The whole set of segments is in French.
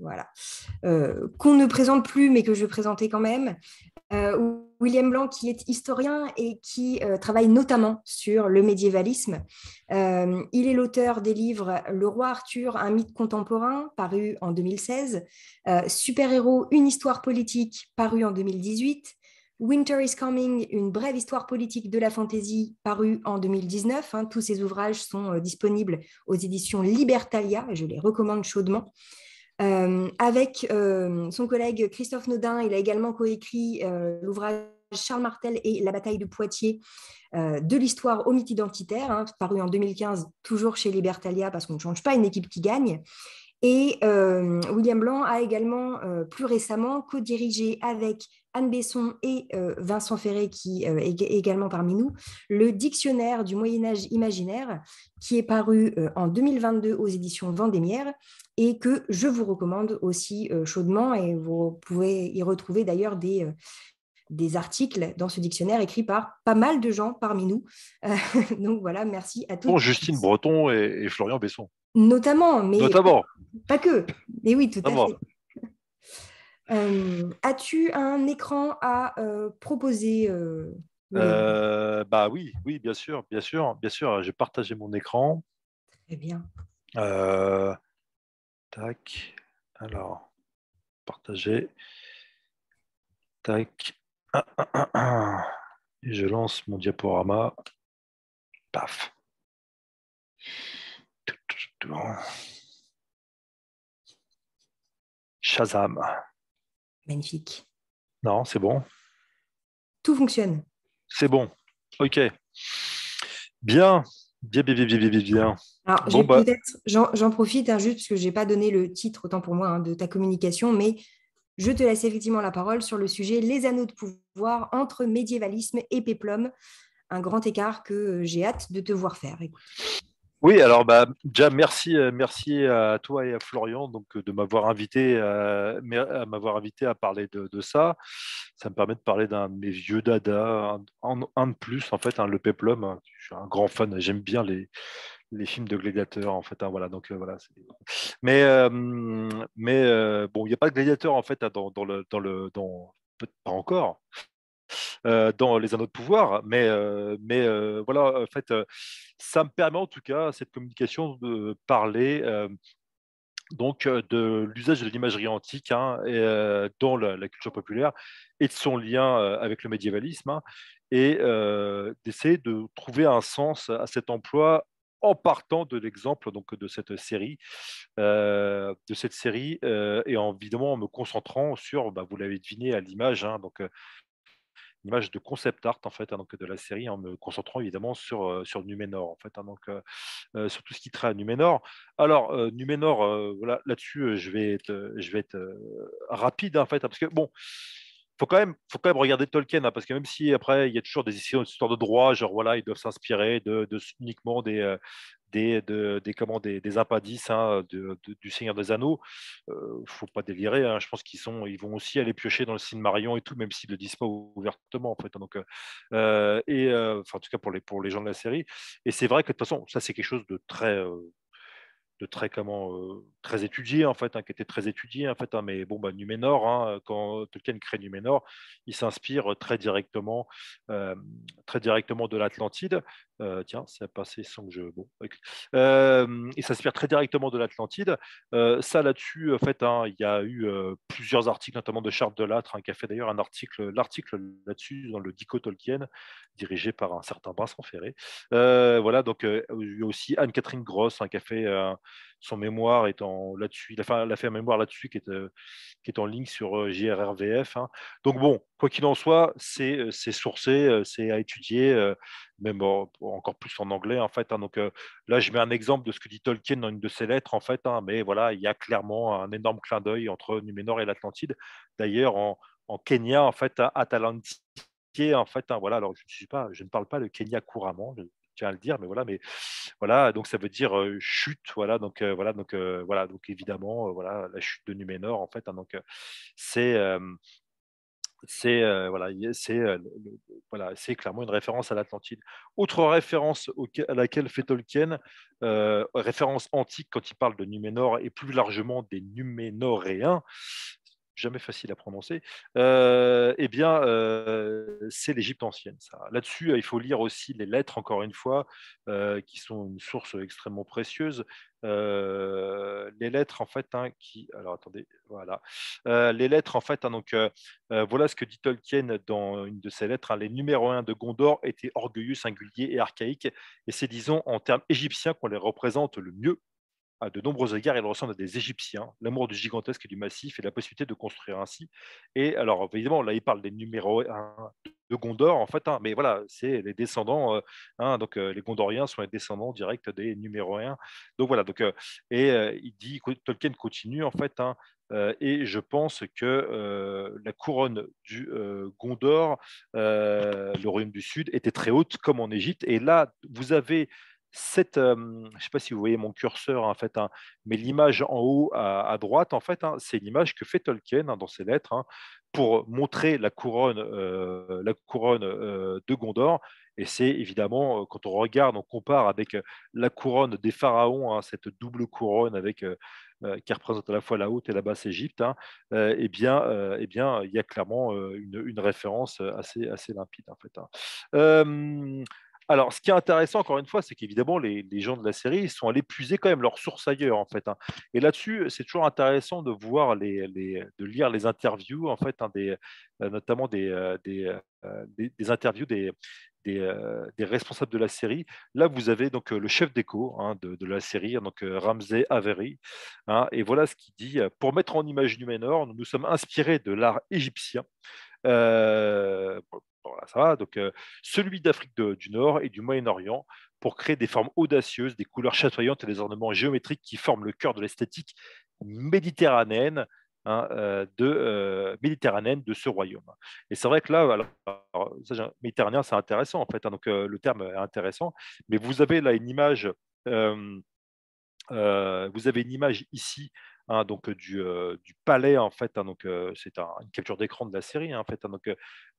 voilà, euh, qu'on ne présente plus, mais que je présentais quand même. Euh, William Blanc, qui est historien et qui euh, travaille notamment sur le médiévalisme. il est l'auteur des livres Le roi Arthur, un mythe contemporain, paru en 2016, Super-héros, une histoire politique, paru en 2018, Winter is Coming, une brève histoire politique de la fantaisie, paru en 2019. Hein, tous ces ouvrages sont disponibles aux éditions Libertalia, je les recommande chaudement. Euh, avec euh, son collègue Christophe Nodin, il a également coécrit euh, l'ouvrage Charles Martel et la bataille de Poitiers de l'histoire au mythe identitaire, hein, paru en 2015, toujours chez Libertalia, parce qu'on ne change pas une équipe qui gagne. Et William Blanc a également plus récemment co-dirigé avec Anne Besson et Vincent Ferré, qui est également parmi nous, le Dictionnaire du Moyen Âge imaginaire, qui est paru en 2022 aux éditions Vendémiaire et que je vous recommande aussi euh, chaudement. Et vous pouvez y retrouver d'ailleurs des, euh, des articles dans ce dictionnaire écrit par pas mal de gens parmi nous. Euh, donc voilà, merci à tous. Justine Breton et, Florian Besson. Notamment, mais Notamment. Pas, que. Mais oui, tout à fait. As-tu un écran à proposer Bah oui, oui, bien sûr, bien sûr, bien sûr. J'ai partagé mon écran. Très bien. Tac. Alors, partager. Tac. Ah, ah, ah, je lance mon diaporama. Paf. Shazam. Magnifique. Non, c'est bon. Tout fonctionne. C'est bon. OK. Bien. Bien, bien, bien, bien, bien, j'en profite juste parce que je n'ai pas donné le titre, autant pour moi, de ta communication, mais je te laisse effectivement la parole sur le sujet Les anneaux de pouvoir entre médiévalisme et péplum, un grand écart que j'ai hâte de te voir faire. Oui, alors bah, déjà merci, euh, merci euh, à toi et à Florian donc, euh, de m'avoir invité, à, m'avoir invité à parler de, ça. Ça me permet de parler d'un de mes vieux dada, un, de plus en fait, hein, le Peplum. je suis un grand fan, j'aime bien les, films de gladiateurs en fait hein, voilà donc voilà mais bon il n'y a pas de gladiateur en fait hein, dans, le dans le dans peut pas encore euh, dans les anneaux de pouvoir. Mais, euh, mais euh, voilà, en fait, ça me permet en tout cas, cette communication, de parler donc de l'usage de l'imagerie antique hein, dans la, culture populaire et de son lien avec le médiévalisme hein, et d'essayer de trouver un sens à cet emploi en partant de l'exemple donc de cette série, de cette série et évidemment en me concentrant sur, bah, vous l'avez deviné à l'image, hein, donc image de concept art en fait, hein, donc de la série, en hein, me concentrant évidemment sur, euh, sur Numénor, en fait, hein, donc, euh, euh, sur tout ce qui traite à Numénor. Alors, Numenor voilà, là-dessus, je vais être, je vais être rapide, en fait, parce que bon faut quand même, faut quand même regarder Tolkien, parce que même si après il y a toujours des histoires de droit, genre voilà, ils doivent s'inspirer de, uniquement des, des, de, des, comment, des, hein, du Seigneur des Anneaux. ne euh, faut pas délirer, hein. je pense qu'ils ils vont aussi aller piocher dans le Marion et tout, même s'ils ne le disent pas ouvertement en fait. Hein. donc, euh, euh, et en tout cas pour les, pour les gens de la série. Et c'est vrai que de toute façon, ça c'est quelque chose de très de très comment très étudié en fait, qui était très étudié en fait. mais bon, bah, quand Tolkien crée Numenor il s'inspire très directement, très directement de l'Atlantide. Euh, tiens, ça a passé sans que je. Bon, okay. il euh, s'inspire très directement de l'Atlantide. Euh, ça, là-dessus, en fait, hein, il y a eu plusieurs articles, notamment de Charles Delattre, hein, qui a fait d'ailleurs un article, l'article là-dessus dans le Dico Tolkien, dirigé par un certain Vincent Ferré. voilà, donc il y a aussi Anne-Catherine Gross, hein, qui a fait son mémoire est là-dessus. Il, fait un mémoire là-dessus qui est, qui est en ligne sur JRRVF. Donc bon, quoi qu'il en soit, c'est sourcé, c'est à étudier même encore plus en anglais en fait. Hein. Donc euh, là, je mets un exemple de ce que dit Tolkien dans une de ses lettres en fait, hein, mais voilà, il y a clairement un énorme clin d'œil entre Numénor et l'Atlantide. D'ailleurs, en, en, Kenya, en fait, à hein, en fait, hein, voilà. Alors je ne suis pas, je ne parle pas le Kenya couramment. Je tiens à le dire, mais voilà, mais voilà, donc ça veut dire euh, chute, voilà, donc euh, voilà, donc voilà, donc évidemment, voilà, la chute de Numénor en fait, hein. donc c'est c'est clairement une référence à l'Atlantide. Autre référence à laquelle fait Tolkien, euh, référence antique quand il parle de Numénor et plus largement des Numénoréens, jamais facile à prononcer, euh, eh bien, euh, c'est l'Égypte ancienne. Là-dessus, il faut lire aussi les lettres, encore une fois, qui sont une source extrêmement précieuse, euh, les lettres en fait hein, qui alors attendez voilà euh, les lettres en fait hein, donc euh, voilà ce que dit Tolkien dans une de ses lettres hein. les numéros 1 de Gondor étaient orgueilleux singuliers et archaïques et c'est disons en termes égyptiens qu'on les représente le mieux à de nombreux égards, elle ressemble à des Égyptiens, l'amour du gigantesque et du massif et la possibilité de construire ainsi. Et alors, évidemment, là, il parle des numéros de Gondor, en fait, hein, mais voilà, c'est les descendants, euh, hein, donc euh, les Gondoriens sont les descendants directs des numéros 1. Donc voilà, donc, euh, et il dit, Tolkien continue, en fait, hein, et je pense que la couronne du Gondor, le royaume du Sud, était très haute comme en Égypte. Et là, vous avez cette, je ne sais pas si vous voyez mon curseur en fait, hein, mais l'image en haut à, droite, en fait, hein, c'est l'image que fait Tolkien hein, dans ses lettres pour montrer la couronne, la couronne de Gondor. Et c'est évidemment, quand on regarde, on compare avec la couronne des pharaons, cette double couronne avec, euh, qui représente à la fois la haute et la basse Égypte, euh, eh bien, et euh, eh bien, il y a clairement une, une référence assez, assez limpide. En fait, alors, ce qui est intéressant, encore une fois, c'est qu'évidemment, les, gens de la série sont allés puiser quand même leurs sources ailleurs, en fait. Hein. Et là-dessus, c'est toujours intéressant de voir de lire les interviews, en fait, hein, euh, notamment des, euh, euh, interviews des, responsables de la série. Là, vous avez donc le chef d'écho hein, de, la série, donc Ramsey Avery, et voilà ce qu'il dit. Pour mettre en image Numénor, nous nous sommes inspirés de l'art égyptien, euh, ça va. Donc, euh, celui d'Afrique du Nord et du Moyen-Orient pour créer des formes audacieuses, des couleurs chatoyantes et des ornements géométriques qui forment le cœur de l'esthétique méditerranéenne. Hein, euh, de méditerranéenne de ce royaume. Et c'est vrai que là, alors, méditerranéen, c'est intéressant en fait. Hein, donc le terme est intéressant, mais vous avez là une image. vous avez une image ici Hein, donc du, du, palais en fait, hein, donc c'est une capture d'écran de la série hein, en fait, donc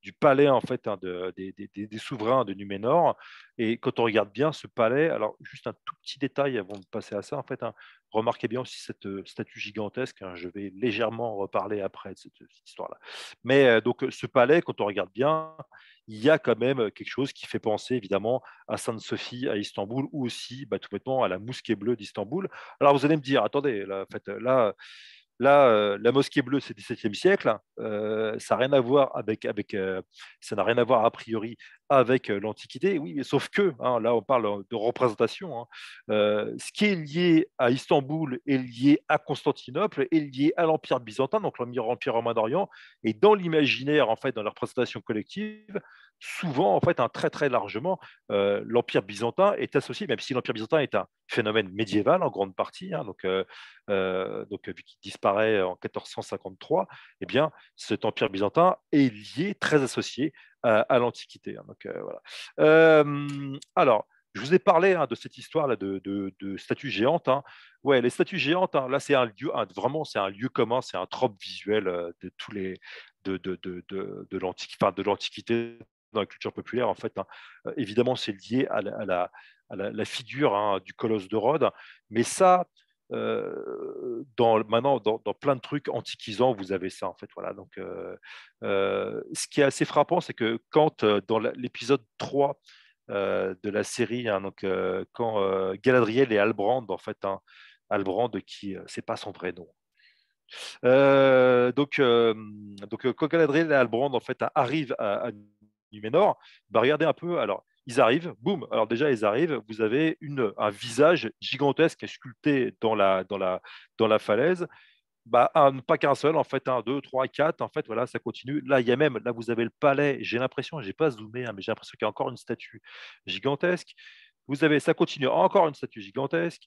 du palais en fait de, des, souverains de Numénor. Et quand on regarde bien ce palais, alors juste un tout petit détail avant de passer à ça en fait, Remarquez bien aussi cette euh, statue gigantesque. Hein, je vais légèrement reparler après de cette, euh, histoire-là. Mais euh, donc, ce palais, quand on regarde bien, il y a quand même quelque chose qui fait penser évidemment à Sainte-Sophie à Istanbul ou aussi bah, tout bêtement à la Mosquée Bleue d'Istanbul. Alors vous allez me dire, attendez, là, fait, là, là la Mosquée Bleue, c'est le XVIIe siècle, hein, ça n'a rien à voir avec, avec ça n'a rien à voir a priori avec l'Antiquité. Oui, mais sauf que, hein, là on parle de représentation, hein, ce qui est lié à Istanbul est lié à Constantinople, est lié à l'Empire byzantin, donc l'Empire romain d'Orient, et dans l'imaginaire, en fait, dans la représentation collective, souvent, en fait, très très largement, l'Empire byzantin est associé, même si l'Empire byzantin est un phénomène médiéval en grande partie, hein, donc, donc vu qu'il disparaît en 1453, eh bien, cet Empire byzantin est lié, très associé à l'Antiquité. Hein, donc euh, voilà. Euh, alors. Je vous ai parlé hein, de cette histoire là de, statues géantes. Hein. Ouais, les statues géantes. là, c'est un lieu, vraiment, c'est un lieu commun, c'est un trope visuel euh, de tous les de de l'antiquité dans la culture populaire. En fait, évidemment, c'est lié à la, la, la figure du colosse de Rhodes. Mais ça, euh, dans, maintenant, dans, plein de trucs antiquisants, vous avez ça en fait. Voilà. Donc, euh, euh, ce qui est assez frappant, c'est que quand dans l'épisode 3 de la série, hein, donc, quand Galadriel et Albrand, en fait, hein, Albrand qui c'est pas son vrai nom. donc, donc quand Galadriel et Albrand en fait arrivent à, à bah regardez un peu. Alors, ils arrivent, boum. Alors déjà, ils arrivent. Vous avez un visage gigantesque sculpté dans la, dans la, dans la falaise. Bah, pas qu'un seul, en fait, un, deux, trois, quatre, en fait, voilà, ça continue. Là, il y a même, là, vous avez le palais. J'ai l'impression, j'ai pas zoomé, hein, mais j'ai l'impression qu'il y a encore une statue gigantesque. Vous avez, ça continue, encore une statue gigantesque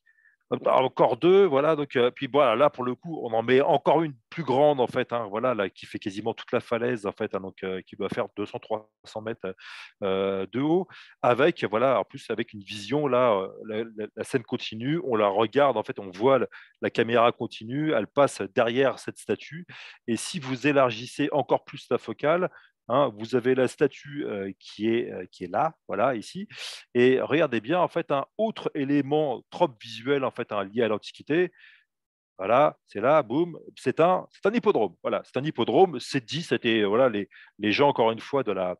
encore deux, voilà. Donc, euh, puis voilà, là pour le coup, on en met encore une plus grande en fait, hein, voilà, qui fait quasiment toute la falaise en fait, hein, donc euh, qui doit faire 200-300 mètres euh, de haut, avec voilà, en plus avec une vision là, la, scène continue, on la regarde en fait, on voit la, caméra continue, elle passe derrière cette statue, et si vous élargissez encore plus la focale, Hein, vous avez la statue euh, qui, est, euh, qui est là, voilà, ici. Et regardez bien, en fait, un autre élément trop visuel, en fait, un hein, lié à l'Antiquité. Voilà, c'est là, boum, c'est un, un hippodrome. Voilà, c'est un hippodrome. C'est dit, c'était voilà les, les gens encore une fois de la,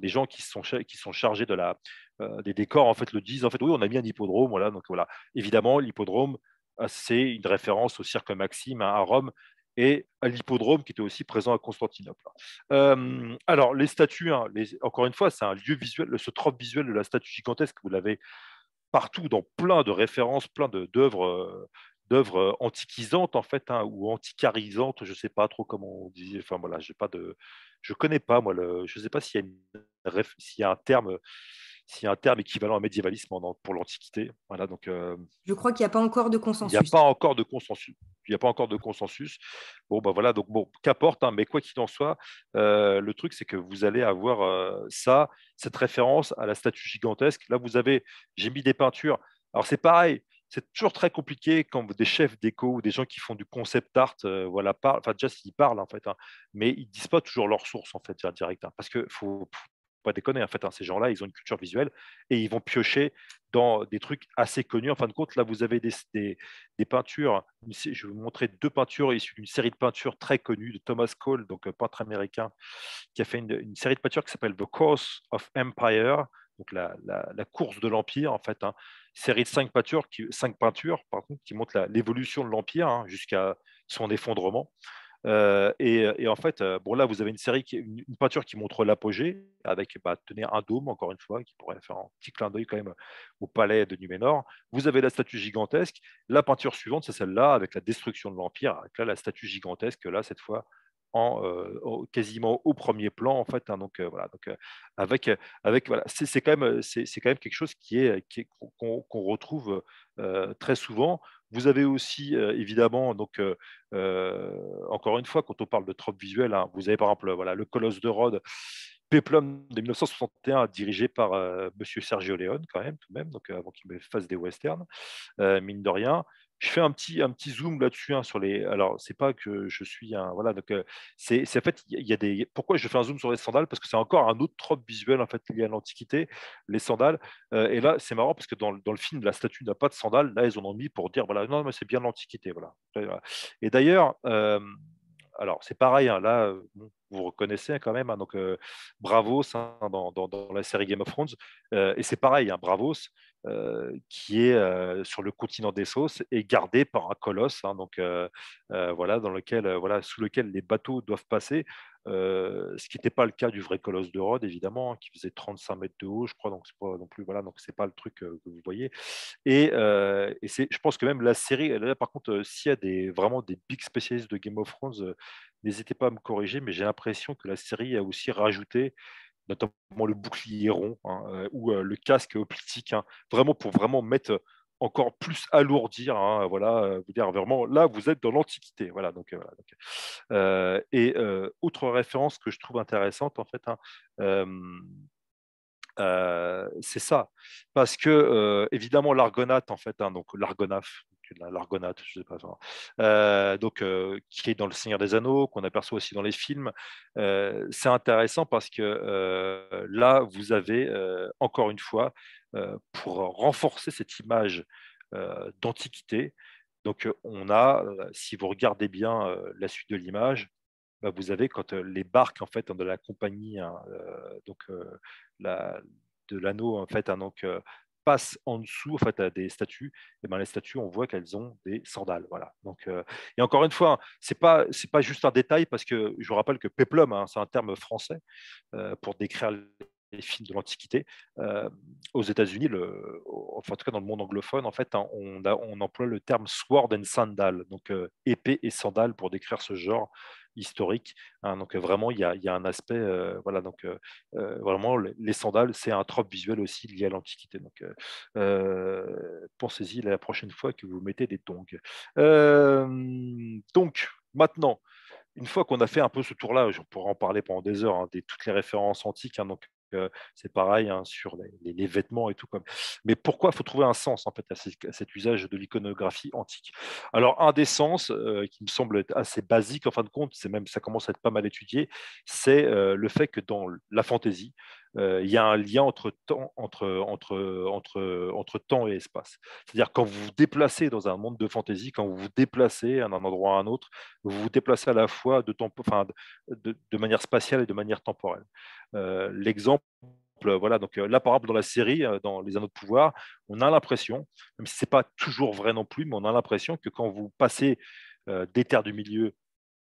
les gens qui sont, qui sont chargés de la, euh, des décors en fait le disent. En fait, oui, on a mis un hippodrome. Voilà, donc voilà. Évidemment, l'hippodrome, c'est une référence au cirque Maxime hein, à Rome et à l'hippodrome qui était aussi présent à Constantinople. Euh, alors, les statues, hein, encore une fois, c'est un lieu visuel, ce trope visuel de la statue gigantesque, vous l'avez partout dans plein de références, plein d'œuvres euh, d'œuvres euh, antiquisantes en fait hein, ou anticarisantes, je ne sais pas trop comment on dit. Enfin voilà, j'ai pas de, je connais pas moi je sais pas s'il y a un terme s'il y a un terme équivalent à médiévalisme pour l'Antiquité. Voilà, donc, euh, Je crois qu'il n'y a pas encore de consensus. Il n'y a pas encore de consensus. Il a pas encore de consensus. Bon, ben voilà, donc bon, qu'importe, hein, mais quoi qu'il en soit, euh, le truc, c'est que vous allez avoir euh, ça, cette référence à la statue gigantesque. Là, vous avez, j'ai mis des peintures. Alors, c'est pareil, c'est toujours très compliqué quand des chefs d'éco ou des gens qui font du concept art, voilà, parlent, enfin déjà s'ils parlent en fait, hein, mais ils disent pas toujours leurs sources en fait direct, hein, parce que faut, pas déconner, en fait, hein, ces gens-là, ils ont une culture visuelle et ils vont piocher dans des trucs assez connus. En fin de compte, là, vous avez des, des, peintures. Je vais vous montrer deux peintures issues d'une série de peintures très connues de Thomas Cole, donc euh, peintre américain, qui a fait une, série de peintures qui s'appelle The Course of Empire, donc la, course de l'Empire, en fait. Hein. Série de cinq peintures qui, cinq peintures, par contre, qui montrent l'évolution de l'Empire hein, jusqu'à son effondrement et, en fait, bon là, vous avez une série, qui, une, peinture qui montre l'apogée, avec bah, tenez, un dôme, encore une fois, qui pourrait faire un petit clin d'œil quand même au palais de Numénor. Vous avez la statue gigantesque. La peinture suivante, c'est celle-là, avec la destruction de l'Empire, avec là, la statue gigantesque, là, cette fois, en, quasiment au premier plan en fait hein, donc voilà donc avec avec voilà c'est quand même c'est quand même quelque chose qui est qu'on retrouve très souvent vous avez aussi, euh, évidemment, donc, euh, euh, encore une fois, quand on parle de tropes visuelles, hein, vous avez par exemple voilà, le Colosse de Rhodes, Peplum de 1961, dirigé par M. Monsieur Sergio Leone, quand même, tout de même, donc avant qu'il fasse des westerns, mine de rien je fais un petit, un petit zoom là-dessus hein, sur les. Alors, c'est pas que je suis un. Voilà, donc c'est en fait, il y a des. Pourquoi je fais un zoom sur les sandales Parce que c'est encore un autre trope visuel en fait lié à l'Antiquité, les sandales. et là, c'est marrant parce que dans, dans, le film, la statue n'a pas de sandales. Là, ils en ont mis pour dire voilà, non, mais c'est bien l'Antiquité, voilà. Et d'ailleurs. alors c'est pareil, hein, là, vous reconnaissez quand même, hein, donc bravo Bravos hein, dans, dans, la série Game of Thrones, et c'est pareil, Bravos, euh, qui est euh, sur le continent des sauces et gardé par un colosse, hein, donc euh, voilà, dans lequel, voilà, sous lequel les bateaux doivent passer. ce qui n'était pas le cas du vrai colosse de Rhodes, évidemment, hein, qui faisait 35 mètres de haut, je crois, donc c'est pas non plus, voilà, donc c'est pas le truc que vous voyez. Et, c'est, je pense que même la série, par contre, s'il y a des, vraiment des big spécialistes de Game of Thrones, n'hésitez pas à me corriger, mais j'ai l'impression que la série a aussi rajouté notamment le bouclier rond hein, euh, ou euh, le casque optique, hein, vraiment pour vraiment mettre encore plus alourdir. Hein, voilà, vous euh, dire vraiment, là, vous êtes dans l'Antiquité. Voilà, donc, et autre référence que je trouve intéressante, en fait, c'est ça, parce que évidemment l'argonate en fait, donc l'argonaf, l'argonate, je ne sais pas. Euh, donc, euh, qui est dans Le Seigneur des Anneaux, qu'on aperçoit aussi dans les films. Euh, c'est intéressant parce que là, vous avez encore une fois, pour renforcer cette image d'antiquité, donc on a, si vous regardez bien la suite de l'image, bah, vous avez quand les barques en fait de la compagnie, hein, donc la, de l'anneau en fait, hein, donc passe en dessous, en fait, des statues, et ben les statues, on voit qu'elles ont des sandales. Voilà. Donc, euh, et encore une fois, hein, c'est pas pas juste un détail parce que je vous rappelle que peplum hein, », c'est un terme français euh, pour décrire les films de l'Antiquité. Euh, aux États-Unis, enfin, en tout cas dans le monde anglophone, en fait, hein, on, on emploie le terme sword and sandal, donc épée et sandale » pour décrire ce genre historique. Hein. donc euh, vraiment, il y a, un aspect, euh, voilà, donc euh, vraiment, les sandales, c'est un trope visuel aussi lié à l'Antiquité. Donc pensez-y la prochaine fois que vous mettez des tongs. donc maintenant, une fois qu'on a fait un peu ce tour-là, je pourra en parler pendant des heures, hein, des, toutes les références antiques, hein, donc c'est pareil hein, sur les, vêtements et tout. Mais pourquoi il faut trouver un sens en fait à, cet usage de l'iconographie antique Alors un des sens euh, qui me semble être assez basique en fin de compte, c'est même ça commence à être pas mal étudié, c'est euh, le fait que dans la fantaisie, euh, il y a un lien entre temps, entre, entre, entre, temps et espace. C'est-à-dire quand vous vous déplacez dans un monde de fantaisie, quand vous vous déplacez d'un endroit à un autre, vous vous déplacez à la fois de, de, manière spatiale et de manière temporelle. Euh, l'exemple voilà, donc euh, là, par exemple, dans la série, dans Les Anneaux de Pouvoir, on a l'impression, même si ce n'est pas toujours vrai non plus, mais on a l'impression que quand vous passez des terres du milieu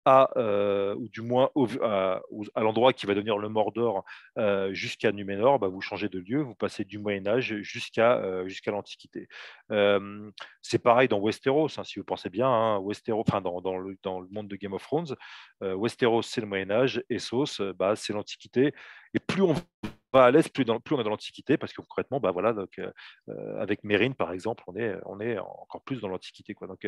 euh, ou du moins à, l'endroit qui va devenir le Mordor euh, jusqu'à Numenor bah, vous changez de lieu, vous passez du Moyen Âge jusqu'à euh, l'Antiquité. c'est pareil dans Westeros, hein, si vous pensez bien, hein, Westeros, enfin dans, le, monde de Game of Thrones, Westeros c'est le Moyen Âge, Essos bah, c'est l'Antiquité, et plus on à l'Est, plus, plus on est dans l'Antiquité, parce que concrètement, bah, voilà, donc, euh, euh, avec Mérine, par exemple, on est, on est encore plus dans l'Antiquité. Quoi. Donc,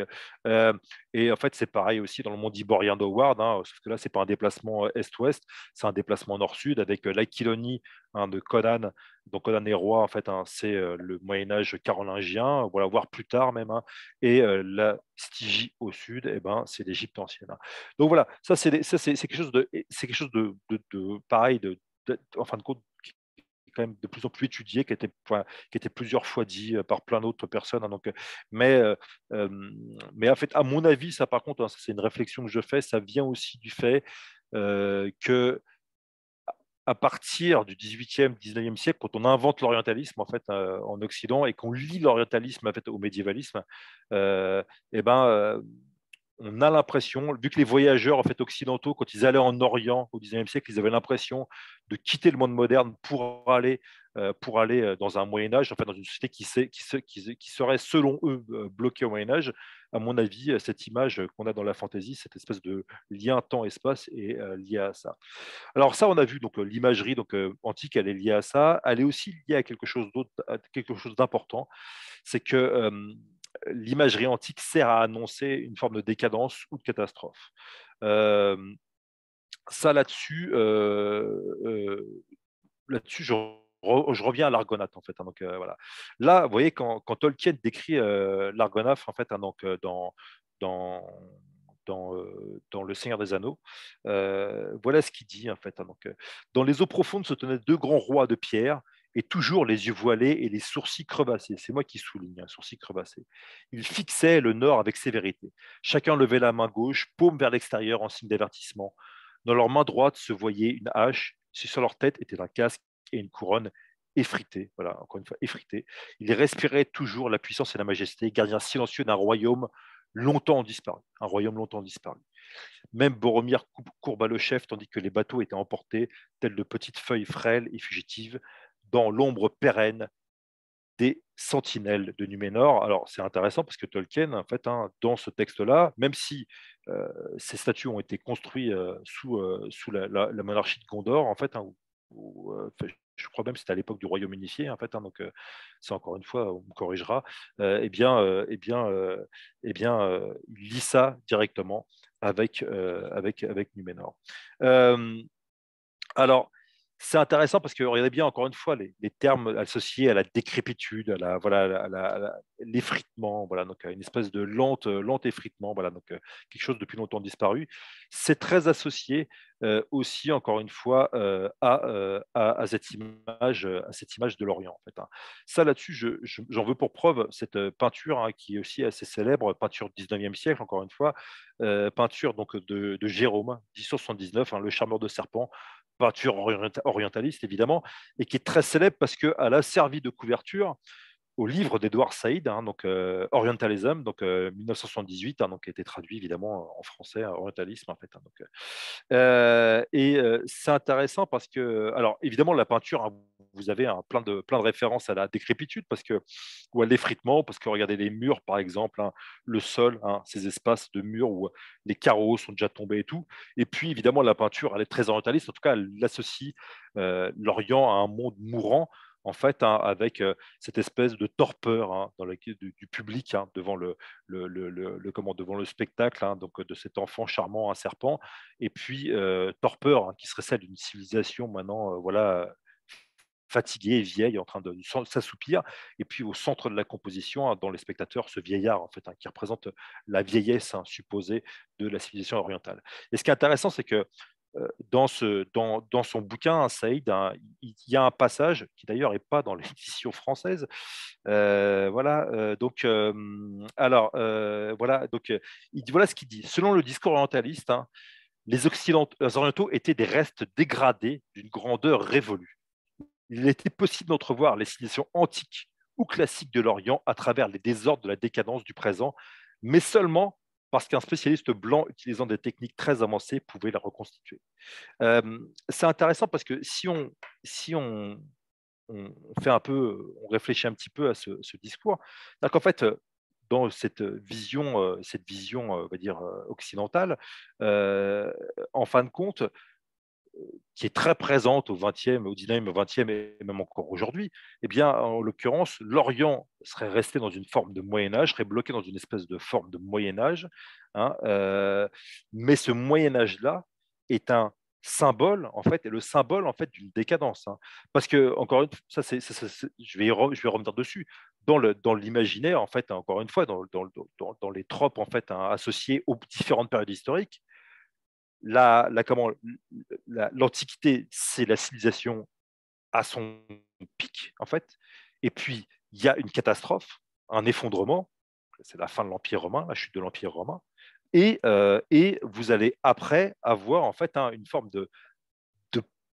euh, et en fait, c'est pareil aussi dans le monde iborien d'Howard, hein, sauf que là, n'est pas un déplacement Est-Ouest, c'est un déplacement Nord-Sud, avec l'Aquilonie hein, de Conan, donc Conan est roi, en fait, hein, c'est le Moyen-Âge carolingien, voilà, voire plus tard même, et la Stygie au sud, et eh ben, c'est l'Égypte ancienne. Donc voilà, ça c'est, c'est, quelque chose de, c'est quelque chose de, de pareil, de en fin de compte, quand même de plus en plus étudié, qui était, qui était plusieurs fois dit euh, par plein d'autres personnes. Hein, donc, euh, mais, euh, mais en fait, à mon avis, ça par contre, hein, c'est une réflexion que je fais, ça vient aussi du fait euh, que à partir du 18e, 19e siècle, quand on invente l'orientalisme en fait en Occident et qu'on lit l'orientalisme fait, au médiévalisme, eh ben, on a l'impression, vu que les voyageurs en fait, occidentaux, quand ils allaient en Orient au XIXe siècle, ils avaient l'impression de quitter le monde moderne pour aller, euh, pour aller euh, dans un Moyen Âge, enfin dans une société qui, serait, selon eux, euh, bloquée au Moyen Âge. À mon avis, cette image qu'on a dans la fantaisie, cette espèce de lien temps-espace est liée à ça. Alors ça, on a vu donc l'imagerie donc antique, elle est liée à ça. Elle est aussi liée à quelque chose d'autre, quelque chose d'important, c'est que l'imagerie antique sert à annoncer une forme de décadence ou de catastrophe. Euh, ça là-dessus, euh, euh, là-dessus, je reviens à l'Argonath en fait. Hein, Là, vous voyez quand, Tolkien décrit euh, en fait, hein, dans le Seigneur des Anneaux, voilà ce qu'il dit en fait. Hein, dans les eaux profondes se tenaient deux grands rois de pierre et toujours les yeux voilés et les sourcils crevassés. C'est moi qui souligne, un hein, sourcil crevassé. Il fixait le nord avec sévérité. Chacun levait la main gauche, paume vers l'extérieur en signe d'avertissement. Dans leur main droite se voyait une hache, sur leur tête était un casque et une couronne effritée. voilà, encore une fois, effritée. Il respirait toujours la puissance et la majesté, gardien silencieux d'un royaume longtemps disparu, un royaume longtemps disparu. Même Boromir courba le chef, tandis que les bateaux étaient emportés, tels de petites feuilles frêles et fugitives dans l'ombre pérenne des sentinelles de Numénor. Alors c'est intéressant parce que Tolkien, en fait, hein, dans ce texte-là, même si euh, ces statues ont été construites euh, sous, euh, sous la, monarchie de Gondor, en fait, hein, je crois même que c'était à l'époque du royaume unifié, en fait, hein, donc c'est encore une fois, on me corrigera, eh bien, eh bien, eh bien il lit ça directement avec, avec, avec Numénor. alors, c'est intéressant parce que regardez bien encore une fois les, termes associés à la décrépitude, à la voilà, l'effritement, voilà, donc une espèce de lente, euh, lente effritement, voilà, donc euh, quelque chose depuis longtemps disparu. C'est très associé euh, aussi encore une fois à, à, cette image, de l'Orient. Hein. Ça là-dessus, j'en veux pour preuve cette peinture hein, qui est aussi assez célèbre, peinture du 19e siècle encore une fois, peinture donc de, Jérôme 1079, hein, le charmeur de serpent peinture orientaliste évidemment, et qui est très célèbre parce qu'elle a servi de couverture au livre d'Edouard Saïd, hein, donc euh, Orientalism, donc 1978, euh, hein, donc qui a été traduit évidemment en français, Orientalisme en fait. Hein, donc, euh, et c'est intéressant parce que, alors évidemment, la peinture vous avez un plein, de, plein de références à la décrépitude parce que, ou à l'effritement, parce que regardez les murs, par exemple, hein, le sol, hein, ces espaces de murs où euh, les carreaux sont déjà tombés et tout. Et puis, évidemment, la peinture, elle est très orientaliste. En tout cas, elle associe euh, l'Orient à un monde mourant en fait, hein, avec euh, cette espèce de torpeur dans du, public devant, le, le, comment, devant le spectacle donc, de cet enfant charmant, un serpent, et puis torpeur qui serait celle d'une civilisation maintenant voilà, fatigué vieil, vieille, en train de, s'assoupir. Et puis au centre de la composition, hein, dans les spectateurs, ce vieillard en fait, hein, qui représente la vieillesse hein, supposée de la civilisation orientale. Et ce qui est intéressant, c'est que euh, dans, ce, dans, son bouquin, Saïd, il y a un passage qui d'ailleurs n'est pas dans l'édition française. Euh, euh, voilà, donc, alors, voilà, donc, il dit, voilà ce qu'il dit. Selon le discours orientaliste, les, les orientaux étaient des restes dégradés d'une grandeur révolue il était possible d'entrevoir les civilisations antiques ou classiques de l'Orient à travers les désordres de la décadence du présent, mais seulement parce qu'un spécialiste blanc utilisant des techniques très avancées pouvait la reconstituer. Euh, c'est intéressant parce que si on, si on, fait un peu, on réfléchit un petit peu à ce, discours, qu'en fait, dans cette vision, euh, cette vision, euh, on va dire occidentale, en fin de compte, qui est très présente au 20e, au 19 au 20e et même encore aujourd'hui, eh bien, en l'occurrence, l'Orient serait resté dans une forme de Moyen-Âge, serait bloqué dans une espèce de forme de Moyen-Âge. Hein, euh, mais ce Moyen-Âge-là est un symbole, en fait, et le symbole, en fait, d'une décadence. Hein. parce que, encore une fois, ça, c'est, je, vais je vais revenir dessus. Dans, le, dans l'imaginaire, en fait, hein, encore une fois, dans, dans, dans, les tropes, en fait, associés aux différentes périodes historiques, la, comment, l'Antiquité, c'est la civilisation à son pic, en fait. Et puis, il y a une catastrophe, un effondrement. C'est la fin de l'Empire romain, la chute de l'Empire romain. Et, euh, et, vous allez après avoir en fait une forme de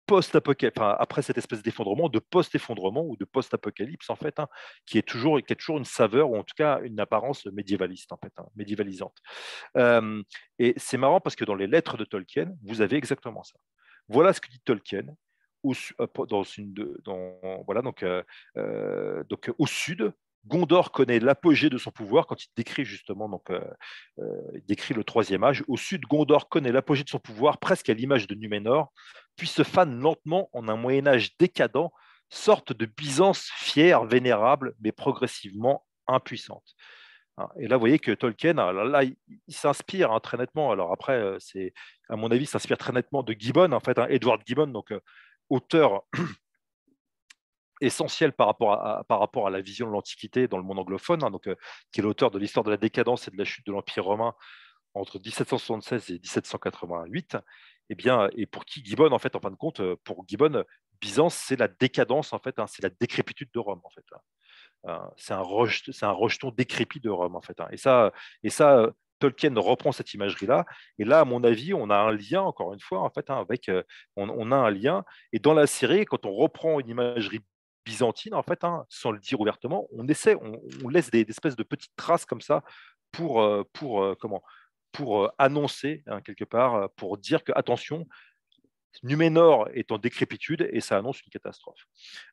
post après cette espèce d'effondrement, de post-effondrement ou de post-apocalypse, en fait, hein, qui, est toujours, qui a toujours une saveur, ou en tout cas une apparence médiévaliste, en fait, hein, médiévalisante. et c'est marrant parce que dans les lettres de Tolkien, vous avez exactement ça. Voilà ce que dit Tolkien. Au, euh, dans une, dans, voilà, donc, euh, euh, donc, au sud, Gondor connaît l'apogée de son pouvoir quand il décrit justement, donc, euh, euh, décrit le troisième âge. Au sud, Gondor connaît l'apogée de son pouvoir presque à l'image de Numénor, puis se fane lentement en un Moyen Âge décadent, sorte de Byzance fière, vénérable, mais progressivement impuissante. Hein, et là, vous voyez que Tolkien, ah là, il, s'inspire hein, très nettement. Alors après, euh, c'est à mon avis, s'inspire très nettement de Gibbon, en fait, hein, Edward Gibbon, donc auteur essentiel par rapport à, par rapport à la vision de l'Antiquité dans le monde anglophone, hein, donc, euh, qui est l'auteur de l'histoire de la décadence et de la chute de l'Empire romain entre 1776 et 1788, et eh bien, euh, et pour qui Gibbon, en fait, en fin de compte, euh, pour Gibbon, Byzance, c'est la décadence, en fait, hein, c'est la décrépitude de Rome, en fait. Hein. C'est un, c'est un rejeton décrépit de Rome, en fait. Et ça, et ça, Tolkien reprend cette imagerie-là. Et là, à mon avis, on a un lien, encore une fois, en fait, avec, on, on, a un lien. Et dans la série, quand on reprend une imagerie byzantine, en fait, hein, sans le dire ouvertement. On essaie, on, laisse des, espèces de petites traces comme ça pour, euh, pour, euh, comment, pour euh, annoncer, hein, quelque part, pour dire que, attention, Numénor est en décrépitude et ça annonce une catastrophe.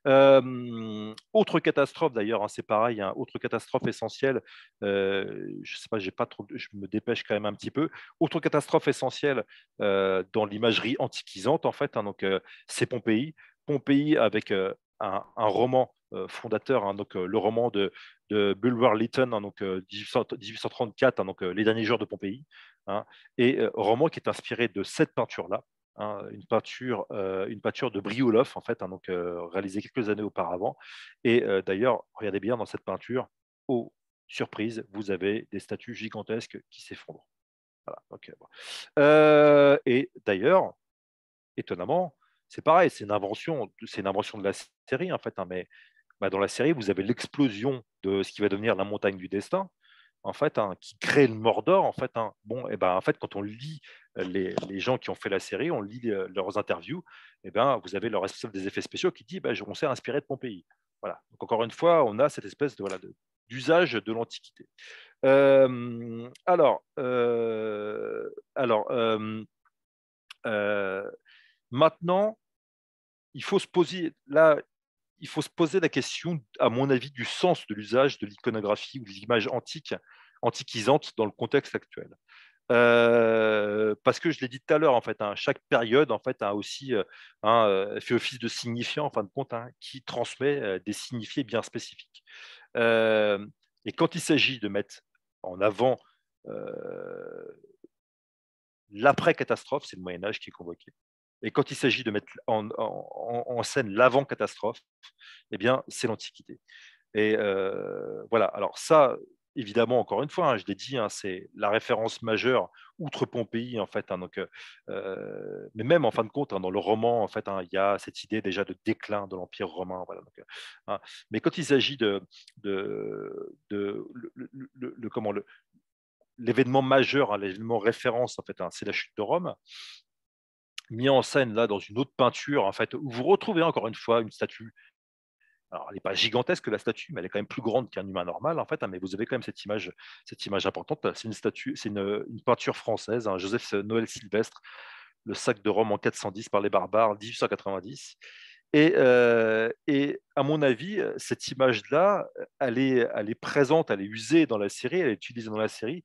autre catastrophe d'ailleurs, hein, c'est pareil, autre catastrophe essentielle, je sais pas, j'ai pas trop, je me dépêche quand même un petit peu. Autre catastrophe essentielle dans l'imagerie antiquisante en fait, donc c'est Pompéi. Pompéi avec un, roman euh, fondateur, hein, donc euh, le roman de, Bulwer Lytton, hein, donc 1834, euh, hein, Les derniers jours de Pompéi, et un roman qui est inspiré de cette peinture-là, une peinture, de Briouloff en fait, donc réalisée quelques années auparavant. Et d'ailleurs, regardez bien dans cette peinture, oh surprise, vous avez des statues gigantesques qui s'effondrent. Voilà, et d'ailleurs, étonnamment, c'est pareil, c'est une invention, c'est une invention de la série en fait. Hein, mais bah, dans la série, vous avez l'explosion de ce qui va devenir la montagne du destin, en fait, hein, qui crée le Mordor, en fait. Hein. Bon, et eh ben en fait, quand on lit euh, les, les, gens qui ont fait la série, on lit euh, leurs interviews, et eh ben vous avez le responsable des effets spéciaux qui dit, ben, on s'est inspiré de Pompéi. Voilà. Donc encore une fois, on a cette espèce de voilà, d'usage de l'Antiquité. alors, euh, alors maintenant, il faut se poser là, il faut se poser la question, à mon avis, du sens de l'usage de l'iconographie ou des images antiques, antiquisantes dans le contexte actuel. Euh, parce que je l'ai dit tout à l'heure, en fait, hein, chaque période en fait a aussi euh, euh, fait office de signifiant en fin de compte, hein, qui transmet des signifiés bien spécifiques. et quand il s'agit de mettre en avant l'après-catastrophe, c'est le Moyen Âge qui est convoqué. Et quand il s'agit de mettre en, scène l'avant-catastrophe, eh bien, c'est l'Antiquité. Et euh, voilà, alors ça, évidemment, encore une fois, hein, je l'ai dit, hein, c'est la référence majeure outre Pompéi, en fait. Hein. donc, euh, mais même en fin de compte, dans le roman, en fait, il y a cette idée déjà de déclin de l'Empire romain. Voilà, euh, mais quand il s'agit de, de, de, le, le, l'événement majeur, l'événement référence, en fait, c'est la chute de Rome mis en scène là dans une autre peinture, en fait, où vous retrouvez encore une fois une statue. Alors, elle n'est pas gigantesque la statue, mais elle est quand même plus grande qu'un humain normal, en fait. Hein, mais vous avez quand même cette image, cette image importante. C'est une statue, c'est une, peinture française, hein, Joseph Noël Sylvestre, le sac de Rome en 410 par les barbares, 1890. Et, euh, et, à mon avis, euh, cette image-là, elle est, elle est, présente, elle est usée dans la série, elle est utilisée dans la série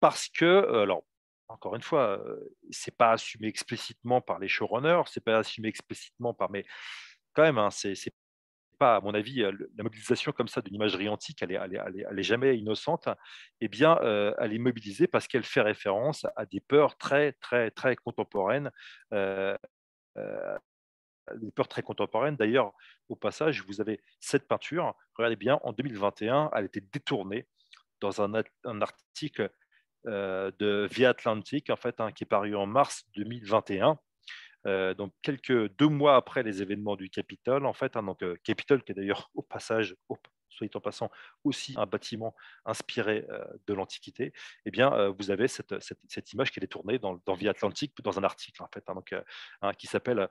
parce que, euh, alors encore une fois, euh, c'est pas assumé explicitement par les showrunners, c'est pas assumé explicitement par. Mais quand même, hein, c'est pas, à mon avis, euh, la mobilisation comme ça d'une imagerie antique, elle est, jamais innocente, eh bien, euh, elle est mobilisée parce qu'elle fait référence à des peurs très, très, très contemporaines. des peurs très contemporaines. D'ailleurs, au passage, vous avez cette peinture, regardez bien, en 2021, elle était détournée dans un article euh, de Via Atlantique, en fait, hein, qui est paru en mars 2021. Euh, donc quelques deux mois après les événements du Capitole, en fait, hein, donc euh, Capitole qui est d'ailleurs au passage, au, soit en passant, aussi un bâtiment inspiré de l'Antiquité. Eh bien, vous avez cette, image qui est tournée dans, Via Atlantique, dans un article en fait, hein, donc, qui s'appelle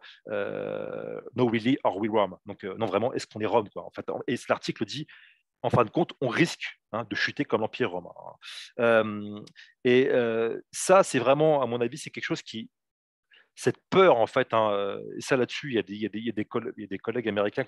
No Willy or We Rome. Donc non vraiment, est-ce qu'on est Rome En fait, et l'article dit en fin de compte, on risque hein, de chuter comme l'Empire romain. Hein. Euh, et euh, ça, c'est vraiment, à mon avis, c'est quelque chose qui, cette peur, en fait, hein, euh, ça là-dessus, il, il, il y, a des collègues américains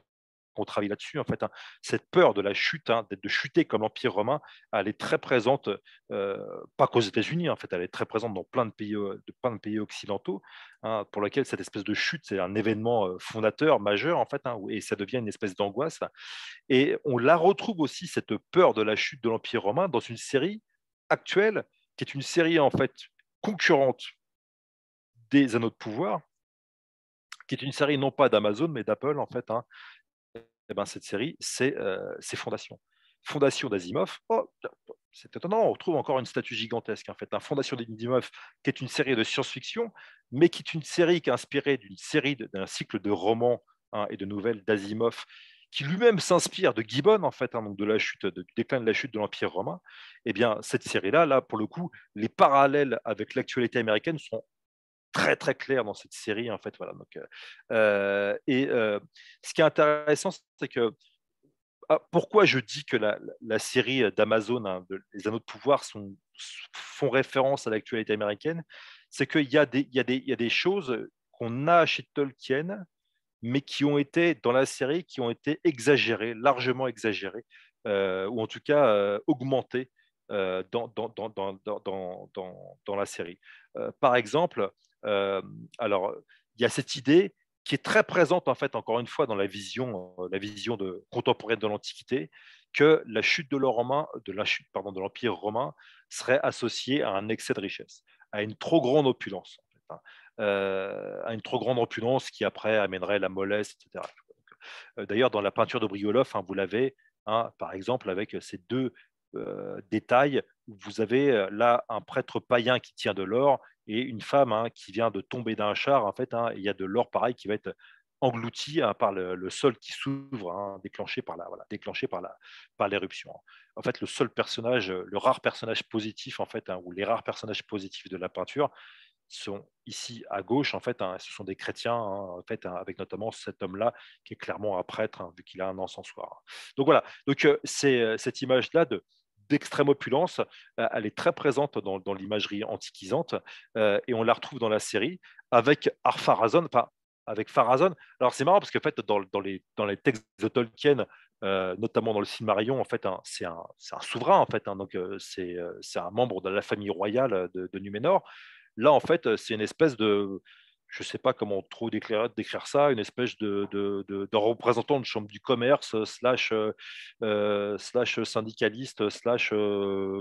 qu'on travaille là-dessus. En fait, hein. cette peur de la chute, hein, de chuter comme l'Empire romain, elle est très présente, euh, pas qu'aux États-Unis, en fait, elle est très présente dans plein de pays, euh, de, plein de pays occidentaux, hein, pour laquelle cette espèce de chute, c'est un événement euh, fondateur, majeur, en fait, et ça devient une espèce d'angoisse. Et on la retrouve aussi, cette peur de la chute de l'Empire romain, dans une série actuelle, qui est une série, en fait, concurrente des anneaux de pouvoir, qui est une série non pas d'Amazon mais d'Apple en fait, hein, eh ben, cette série, c'est euh, Fondation ».« Fondation d'Asimov, oh, c'est étonnant, on retrouve encore une statue gigantesque. En fait, la Fondation d'Asimov, qui est une série de science-fiction, mais qui est une série qui est inspirée d'une série, d'un cycle de romans hein, et de nouvelles d'Asimov, qui lui-même s'inspire de Gibbon, en fait, hein, donc de la chute, du déclin de la chute de l'Empire romain. Eh bien, cette série-là, là, pour le coup, les parallèles avec l'actualité américaine sont très très clair dans cette série en fait. Voilà. Donc, euh, euh, et euh, ce qui est intéressant, c'est que ah, pourquoi je dis que la, la série d'Amazon, hein, les Anneaux de Pouvoir, sont, font référence à l'actualité américaine, c'est qu'il y, a des, y, a des, y a des choses qu'on a chez Tolkien, mais qui ont été dans la série, qui ont été exagérées, largement exagérées, ou en tout cas euh, augmentées dans, dans, dans, dans, la série. par exemple, euh, alors, il y a cette idée qui est très présente en fait encore une fois dans la vision, euh, contemporaine de l'Antiquité, que la chute de l'Empire romain serait associée à un excès de richesse, à une trop grande opulence, hein. euh, à une trop grande opulence qui après amènerait la mollesse, etc. D'ailleurs, dans la peinture de Brioloff, hein, vous l'avez, hein, par exemple, avec ces deux euh, détails, vous avez là un prêtre païen qui tient de l'or et une femme hein, qui vient de tomber d'un char, en fait, hein, il y a de l'or pareil qui va être englouti hein, par le, sol qui s'ouvre, déclenché par la, voilà, déclenché par la, par l'éruption. En fait, le seul personnage, euh, le rare personnage positif, en fait, ou les rares personnages positifs de la peinture sont ici à gauche, en fait, ce sont des chrétiens, en fait, avec notamment cet homme-là qui est clairement un prêtre, vu qu'il a un encensoir. Donc voilà, donc euh, c'est euh, cette image-là de d'extrême opulence, euh, elle est très présente dans, l'imagerie antiquisante euh, et on la retrouve dans la série avec Arpharazon, enfin avec Alors c'est marrant parce que fait dans, les, dans les textes de Tolkien, euh, notamment dans le Silmarillion, en fait, c'est un, souverain, en fait, hein, donc c'est un membre de la famille royale de, de Là, en fait, c'est une espèce de, je ne sais pas comment trop décrire, ça, une espèce de, de, représentant de chambre du commerce, euh, slash, euh, euh, slash syndicaliste, slash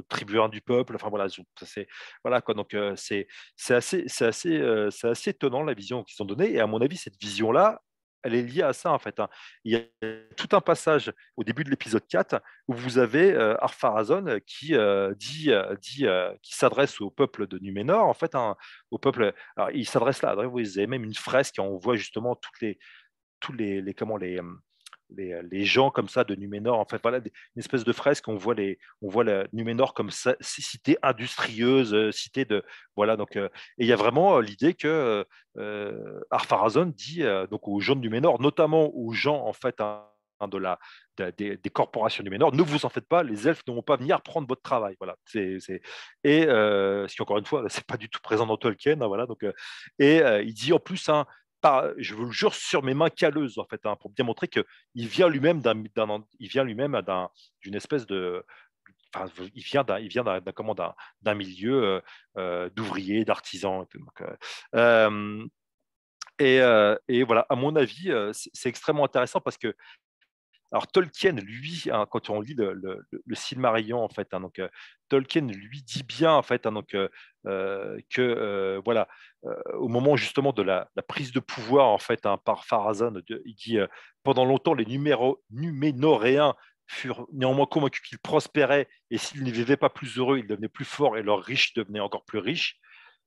tribun du peuple. Enfin voilà, c'est voilà quoi. Donc c'est assez, c'est assez, c'est assez étonnant la vision qu'ils ont donnée. Et à mon avis, cette vision-là, elle est liée à ça en fait. Hein. Il y a tout un passage au début de l'épisode 4 où vous avez euh, Arpharazon qui euh, dit, euh, dit qui s'adresse au peuple de Numénor en fait, hein, au peuple. il s'adresse là. Vous avez même une fresque on voit justement toutes les tous les, les les euh, les, gens comme ça de Numénor. En fait, voilà une espèce de fresque. On voit les, on voit la Numénor comme cité industrieuse, euh, cité de voilà. Donc, euh, et il y a vraiment l'idée que Arpharazon dit donc aux gens de Numénor, notamment aux gens en fait. Hein, de la, des, corporations du Numénor ne vous en faites pas, les elfes ne vont pas venir prendre votre travail. Voilà. Et ce qui, encore une fois, ce n'est pas du tout présent dans Tolkien. Hein, voilà, donc, et il dit en plus, un. Hein, je vous le jure, sur mes mains calleuses, en fait, hein, pour bien montrer qu'il vient lui-même d'un, il vient lui-même d'une espèce de, il vient d'un, il vient d'un, comment, d'un, milieu euh, euh, d'ouvriers, d'artisans. Et, euh, et, voilà, à mon avis, c'est extrêmement intéressant parce que alors Tolkien, lui, hein, quand on lit le, Silmarillion, en fait, hein, euh, Tolkien lui dit bien en fait hein, euh, euh, que voilà, au moment justement de la, prise de pouvoir en fait par Farazan, il dit pendant longtemps les numéro, Numénoréens furent néanmoins convaincus qu'ils prospéraient et s'ils ne vivaient pas plus heureux, ils devenaient plus forts et leurs riches devenaient encore plus riches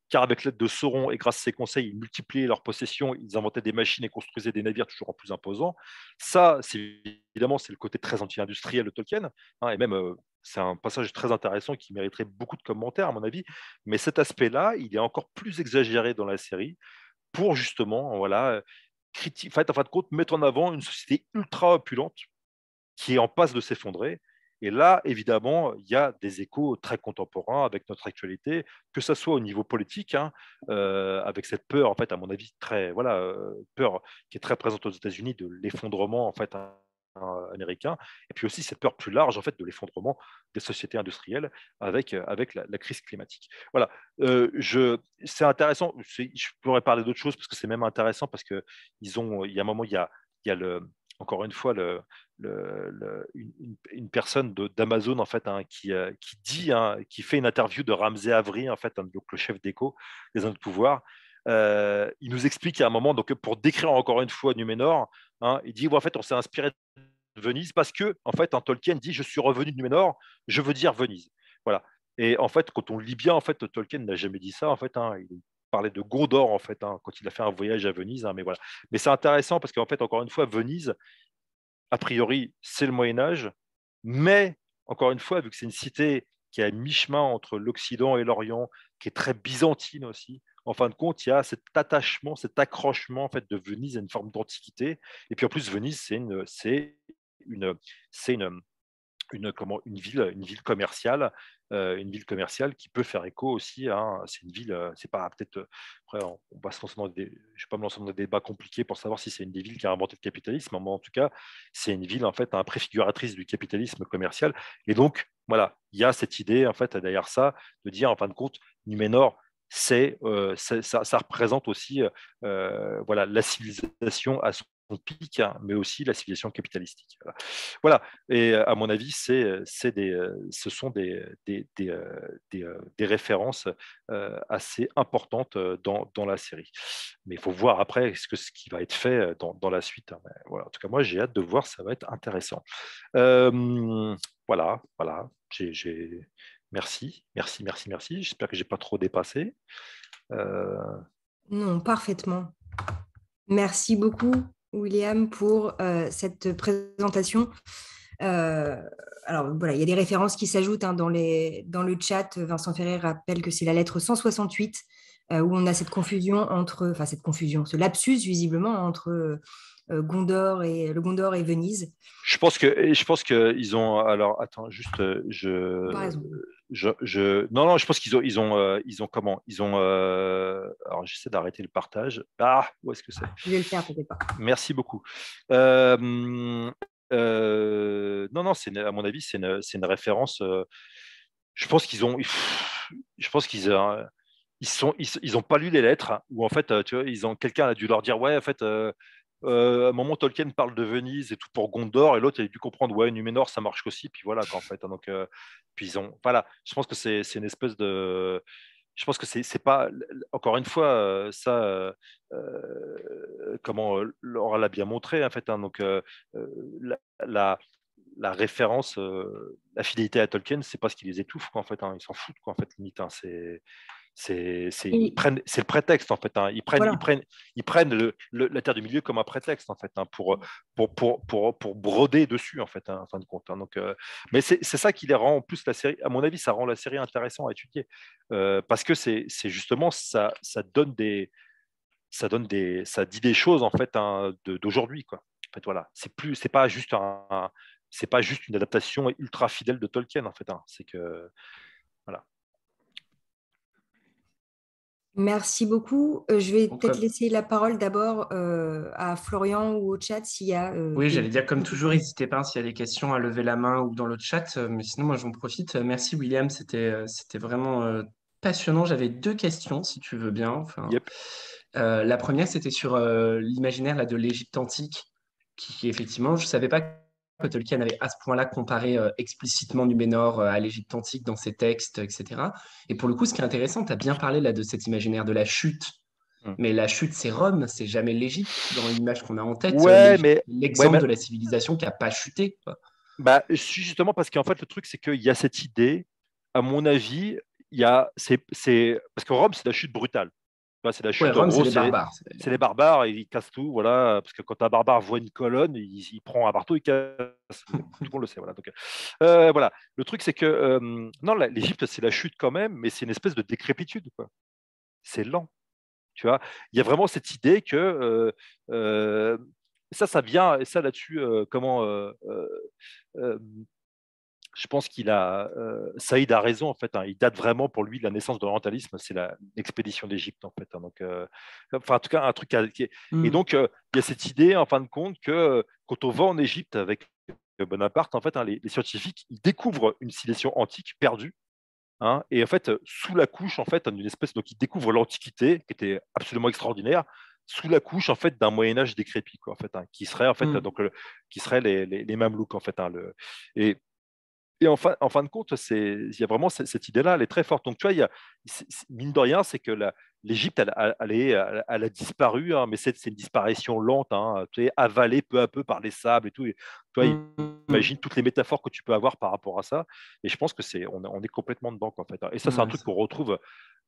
car avec l'aide de Sauron et grâce à ses conseils, ils multipliaient leurs possessions, ils inventaient des machines et construisaient des navires toujours plus imposants. Ça, c'est évidemment, c'est le côté très anti-industriel de Tolkien, hein, et même euh, c'est un passage très intéressant qui mériterait beaucoup de commentaires, à mon avis. Mais cet aspect-là, il est encore plus exagéré dans la série pour justement, voilà, critique, en fin de compte, mettre en avant une société ultra opulente qui est en passe de s'effondrer et là, évidemment, il y a des échos très contemporains avec notre actualité, que ce soit au niveau politique, hein, euh, avec cette peur, en fait, à mon avis, très, voilà, euh, peur qui est très présente aux États-Unis de l'effondrement, en fait, hein, américain, et puis aussi cette peur plus large en fait de l'effondrement des sociétés industrielles avec, euh, avec la, crise climatique. Voilà, je, c'est intéressant. Je pourrais parler d'autres choses parce que c'est même intéressant parce que ils ont, il y a un moment, il y a, il y a le, encore une fois le, une, personne d'Amazon en fait hein, euh, qui, dit, hein, qui fait une interview de Ramsey Avery, en fait, le chef d'écho des uns de pouvoir. Euh, il nous explique à un moment donc pour décrire encore une fois Numénor, hein, il dit en fait on s'est inspiré de Venise parce que en fait Tolkien dit je suis revenu de Numénor, je veux dire Venise. Voilà. Et en fait quand on lit bien en fait Tolkien n'a jamais dit ça en fait. il parlait de Gondor en fait quand il a fait un voyage à Venise. mais voilà. Mais c'est intéressant parce qu'en fait encore une fois Venise a priori, c'est le Moyen Âge, mais encore une fois, vu que c'est une cité qui est à mi-chemin entre l'Occident et l'Orient, qui est très byzantine aussi, en fin de compte, il y a cet attachement, cet accrochement en fait, de Venise à une forme d'antiquité. Et puis en plus, Venise, c'est une, c'est une, c'est comment, une, ville, une ville commerciale euh, une ville commerciale qui peut faire écho aussi C'est une ville, euh, c'est pas peut-être. Euh, on, va se lancer dans des, je vais pas me lancer dans des débats compliqués pour savoir si c'est une des villes qui a inventé le capitalisme. Hein, mais en tout cas, c'est une ville en fait un préfiguratrice du capitalisme commercial. Et donc, voilà, il y a cette idée en fait derrière ça de dire en fin de compte, Numénor. C'est, ça, représente aussi voilà, la civilisation à son pique, hein, mais aussi la civilisation capitalistique. Voilà. Et euh, à mon avis, c'est, euh, euh, ce sont des, des, références assez importantes dans, la série. Mais il faut voir après ce, que, ce qui va être fait dans, la suite. Hein, voilà. En tout cas, moi, j'ai hâte de voir, ça va être intéressant. voilà, voilà. Merci, merci, merci, merci. J'espère que je n'ai pas trop dépassé. Non, parfaitement. Merci beaucoup. William, pour euh, cette présentation. Euh, alors voilà, il y a des références qui s'ajoutent hein, dans, dans le chat. Vincent Ferrer rappelle que c'est la lettre 168 euh, où on a cette confusion entre, enfin cette confusion, ce lapsus visiblement entre euh, Gondor et le Gondor et Venise. Je pense que je pense que ils ont alors attends juste euh, je je, je, non, non, je pense qu'ils ont, ils ont, euh, ils ont comment Ils ont. alors, j'essaie d'arrêter le partage. Ah, où est-ce que c'est Je vais le faire, peut pas. Merci beaucoup. non, non, c'est à mon avis, c'est une, une, référence. je pense qu'ils ont. Je pense qu'ils ils sont, ils, ont pas lu les lettres, hein, ou en fait, tu vois, ils ont quelqu'un a dû leur dire, ouais, en fait, euh, à un moment, Tolkien parle de Venise et tout pour Gondor, et l'autre, il a dû comprendre, ouais, Numenor ça marche aussi, puis voilà, en fait. Hein, donc, euh, puis ont, voilà, je pense que c'est une espèce de. Je pense que c'est pas, encore une fois, euh, ça, comment Laura l'a bien montré, en fait. Hein, donc, la, la référence, la fidélité à Tolkien, c'est pas ce qui les étouffe, en fait. Hein, ils s'en foutent, quoi, en fait, limite. C'est c'est le prétexte en fait. Hein. Ils prennent, prennent, ils prennent la terre du milieu comme un prétexte en fait hein, mmh. pour, pour, pour, broder dessus en fait hein, fin de compte. Donc, euh, mais c'est ça qui les rend en plus la série. À mon avis, ça rend la série intéressante à étudier euh, parce que c'est justement ça, ça donne des ça donne des dit des choses en fait d'aujourd'hui quoi. En fait voilà, c'est plus c'est pas juste c'est pas juste une adaptation ultra fidèle de Tolkien en fait. C'est que Merci beaucoup. Euh, je vais peut-être laisser la parole d'abord euh, à Florian ou au chat s'il y a. Euh, oui, j'allais dire comme toujours, n'hésitez pas hein, s'il y a des questions à lever la main ou dans le chat. Mais sinon, moi, j'en profite. Merci William, c'était vraiment passionnant. J'avais deux questions, si tu veux bien. la première, c'était sur l'imaginaire de l'Égypte antique, qui effectivement, je ne savais pas que Tolkien avait à ce point-là comparé euh, explicitement du euh, à l'Égypte antique dans ses textes, etc. Et pour le coup, ce qui est intéressant, tu as bien parlé là de cet imaginaire de la chute. Mm. Mais la chute, c'est Rome, c'est jamais l'Égypte dans l'image qu'on a en tête. l'exemple de la civilisation qui n'a pas chuté. Bah, justement, parce qu'en fait, le truc, c'est qu'il y a cette idée, à mon avis, il y c'est, parce que Rome, c'est la chute brutale. Bah, c'est la chute. c'est, les barbares, ils cassent tout, voilà. Parce que quand un barbare voit une colonne, il, prend un marteau, il casse. tout le monde le sait, voilà. Euh, euh, le truc, c'est que euh, non, l'Égypte, c'est la chute quand même, mais c'est une espèce de décrépitude, C'est lent, tu vois. Il y a vraiment cette idée que ça, ça vient et ça là-dessus, comment je pense qu'il a, euh, Saïd a raison en fait. Hein. il date vraiment pour lui de la naissance de l'orientalisme, c'est l'expédition d'Égypte en fait. Hein. donc, euh, enfin en tout cas un truc. qui Et hmm. donc euh, il y a cette idée en fin de compte que quand on va en Égypte avec Bonaparte, en fait, hein, les, scientifiques ils découvrent une civilisation antique perdue. et en fait, sous la couche, en fait, d'une espèce, donc ils découvrent l'Antiquité, qui était absolument extraordinaire, sous la couche en fait d'un Moyen Âge décrépit, quoi, en fait, qui serait en fait hmm. donc qui serait les, les, Mamelouks, en fait, le, et et en fin, de compte, il y a vraiment cette, idée-là, elle est très forte. Donc, tu vois, mine de rien, c'est que l'Égypte, elle, a disparu, hein, mais c'est une disparition lente, hein, tu sais, avalée peu à peu par les sables et tout. Et, tu vois, mmh. imagine toutes les métaphores que tu peux avoir par rapport à ça. Et je pense que c'est, on, est complètement dedans, en fait. Hein. Et ça, c'est un truc qu'on retrouve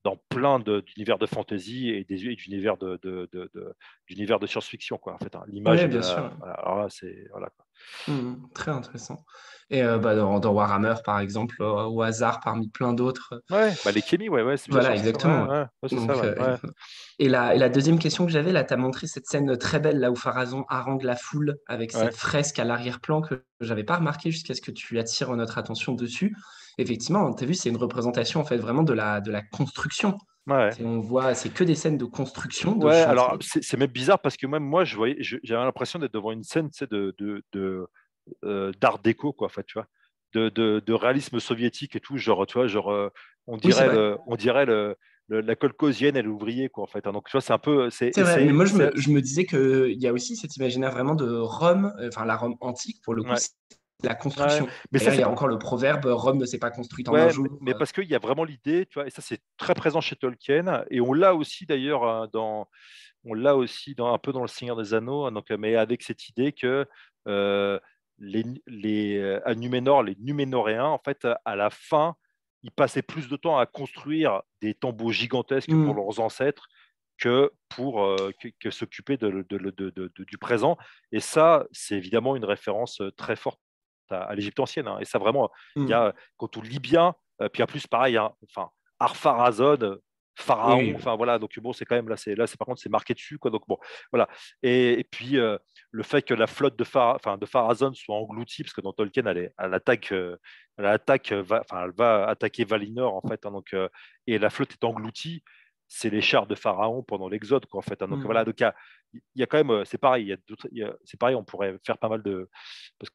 dans plein d'univers de, fantasy et d'univers de, de, de, science-fiction. En fait, hein, L'image, bien sûr. c'est. Mmh, très intéressant. Et euh, bah, dans, Warhammer, par exemple, au hasard parmi plein d'autres. Euh, oui, bah, les c'est ouais, ouais. Voilà, exactement. et, la, deuxième question que j'avais, là, tu as montré cette scène très belle, là où Pharazon harangue la foule avec cette fresque à l'arrière-plan que j'avais pas remarqué jusqu'à ce que tu attires notre attention dessus effectivement, tu as vu, c'est une représentation en fait vraiment de la, de la construction. On voit, c'est que des scènes de construction. alors c'est même bizarre parce que même moi, je voyais, j'avais l'impression d'être devant une scène, de, de, euh, d'art déco, quoi, en fait, tu vois, de, réalisme soviétique et tout, genre, tu genre, euh, on dirait, on dirait le, la colcosienne et l'ouvrier, quoi, en fait. Hein. donc, tu c'est un peu. C'est vrai, mais moi, je me, disais qu'il y a aussi cet imaginaire vraiment de Rome, euh, enfin, la Rome antique, pour le coup, la construction. mais ça, encore le proverbe euh, Rome ne s'est pas construite en un jour. Mais, euh. parce qu'il y a vraiment l'idée, tu vois, et ça c'est très présent chez Tolkien, et on l'a aussi d'ailleurs hein, dans, on l'a aussi dans, un peu dans le Seigneur des Anneaux, hein, donc, euh, mais avec cette idée que les, les, les Numénoréens, en fait, à la fin, ils passaient plus de temps à construire des tombeaux gigantesques pour mm. leurs ancêtres que pour s'occuper de, du présent. Et ça, c'est évidemment une référence très forte à, l'Égypte ancienne. Hein. Et ça, vraiment, il y hmm. a, quand on lit bien, euh, puis en plus, pareil, hein, enfin, pharazon Pharaon, enfin voilà, donc bon, c'est quand même là, c'est là, c'est par contre, c'est marqué dessus, quoi. Donc bon, voilà. Et, puis euh, le fait que la flotte de Phara, enfin de pharaon soit engloutie, parce que dans Tolkien, elle, est, elle attaque, euh, elle attaque, va, enfin, elle va attaquer Valinor en fait, hein. donc et la flotte est engloutie. C'est les chars de Pharaon pendant l'Exode, quoi, en fait. donc hmm. voilà, donc il y, a quand même, c'est pareil, c'est pareil, on pourrait faire pas mal de, parce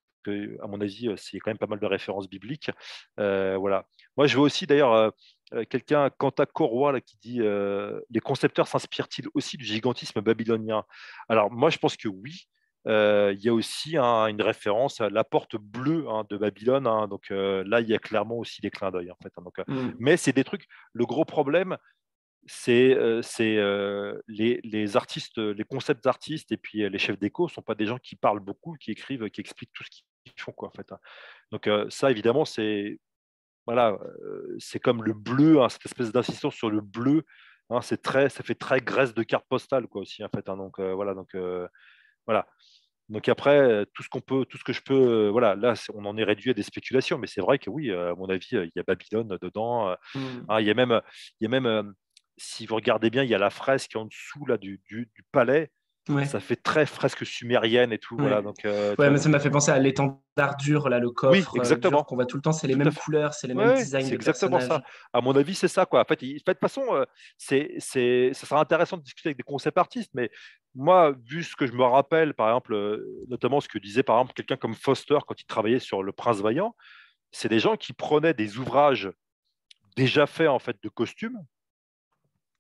à mon avis, euh, c'est quand même pas mal de références bibliques. Euh, voilà. Moi, je vois aussi d'ailleurs euh, quelqu'un, Quentin à là, qui dit Les concepteurs s'inspirent-ils aussi du gigantisme babylonien Alors, moi, je pense que oui. il y a aussi hein, une référence à la porte bleue hein, de Babylone. Hein. donc là, il y a clairement aussi des clins d'œil. En fait, donc, mm. Mais c'est des trucs. Le gros problème, c'est les, artistes, les concepts d'artistes et puis les chefs d'écho ne sont pas des gens qui parlent beaucoup, qui écrivent, qui expliquent tout ce qui font quoi en fait. Hein. Donc euh, ça évidemment c'est voilà euh, c'est comme le bleu hein, cette espèce d'insistance sur le bleu hein, c'est très ça fait très graisse de carte postale quoi aussi en fait donc euh, voilà donc voilà donc après tout ce qu'on peut tout ce que je peux voilà là on en est réduit à des spéculations mais c'est vrai que oui à mon avis il y a Babylone dedans mmh. il y a même il y a même si vous regardez bien, il y a la fresque en dessous là, du, du palais ça fait très fresque sumérienne et tout. Voilà, donc, euh, ouais, mais ça m'a fait penser à l'étendard dur, là, le coffre. Euh, exactement. Qu'on voit tout le temps, c'est les mêmes couleurs, c'est les mêmes designs. C'est exactement ça. À mon avis, c'est ça. Quoi. En, fait, de toute façon, euh, c'est, ça sera intéressant de discuter avec des concepts artistes, mais moi, vu ce que je me rappelle, par exemple, notamment ce que disait par exemple quelqu'un comme Foster quand il travaillait sur Le Prince Vaillant, c'est des gens qui prenaient des ouvrages déjà faits en fait de costumes,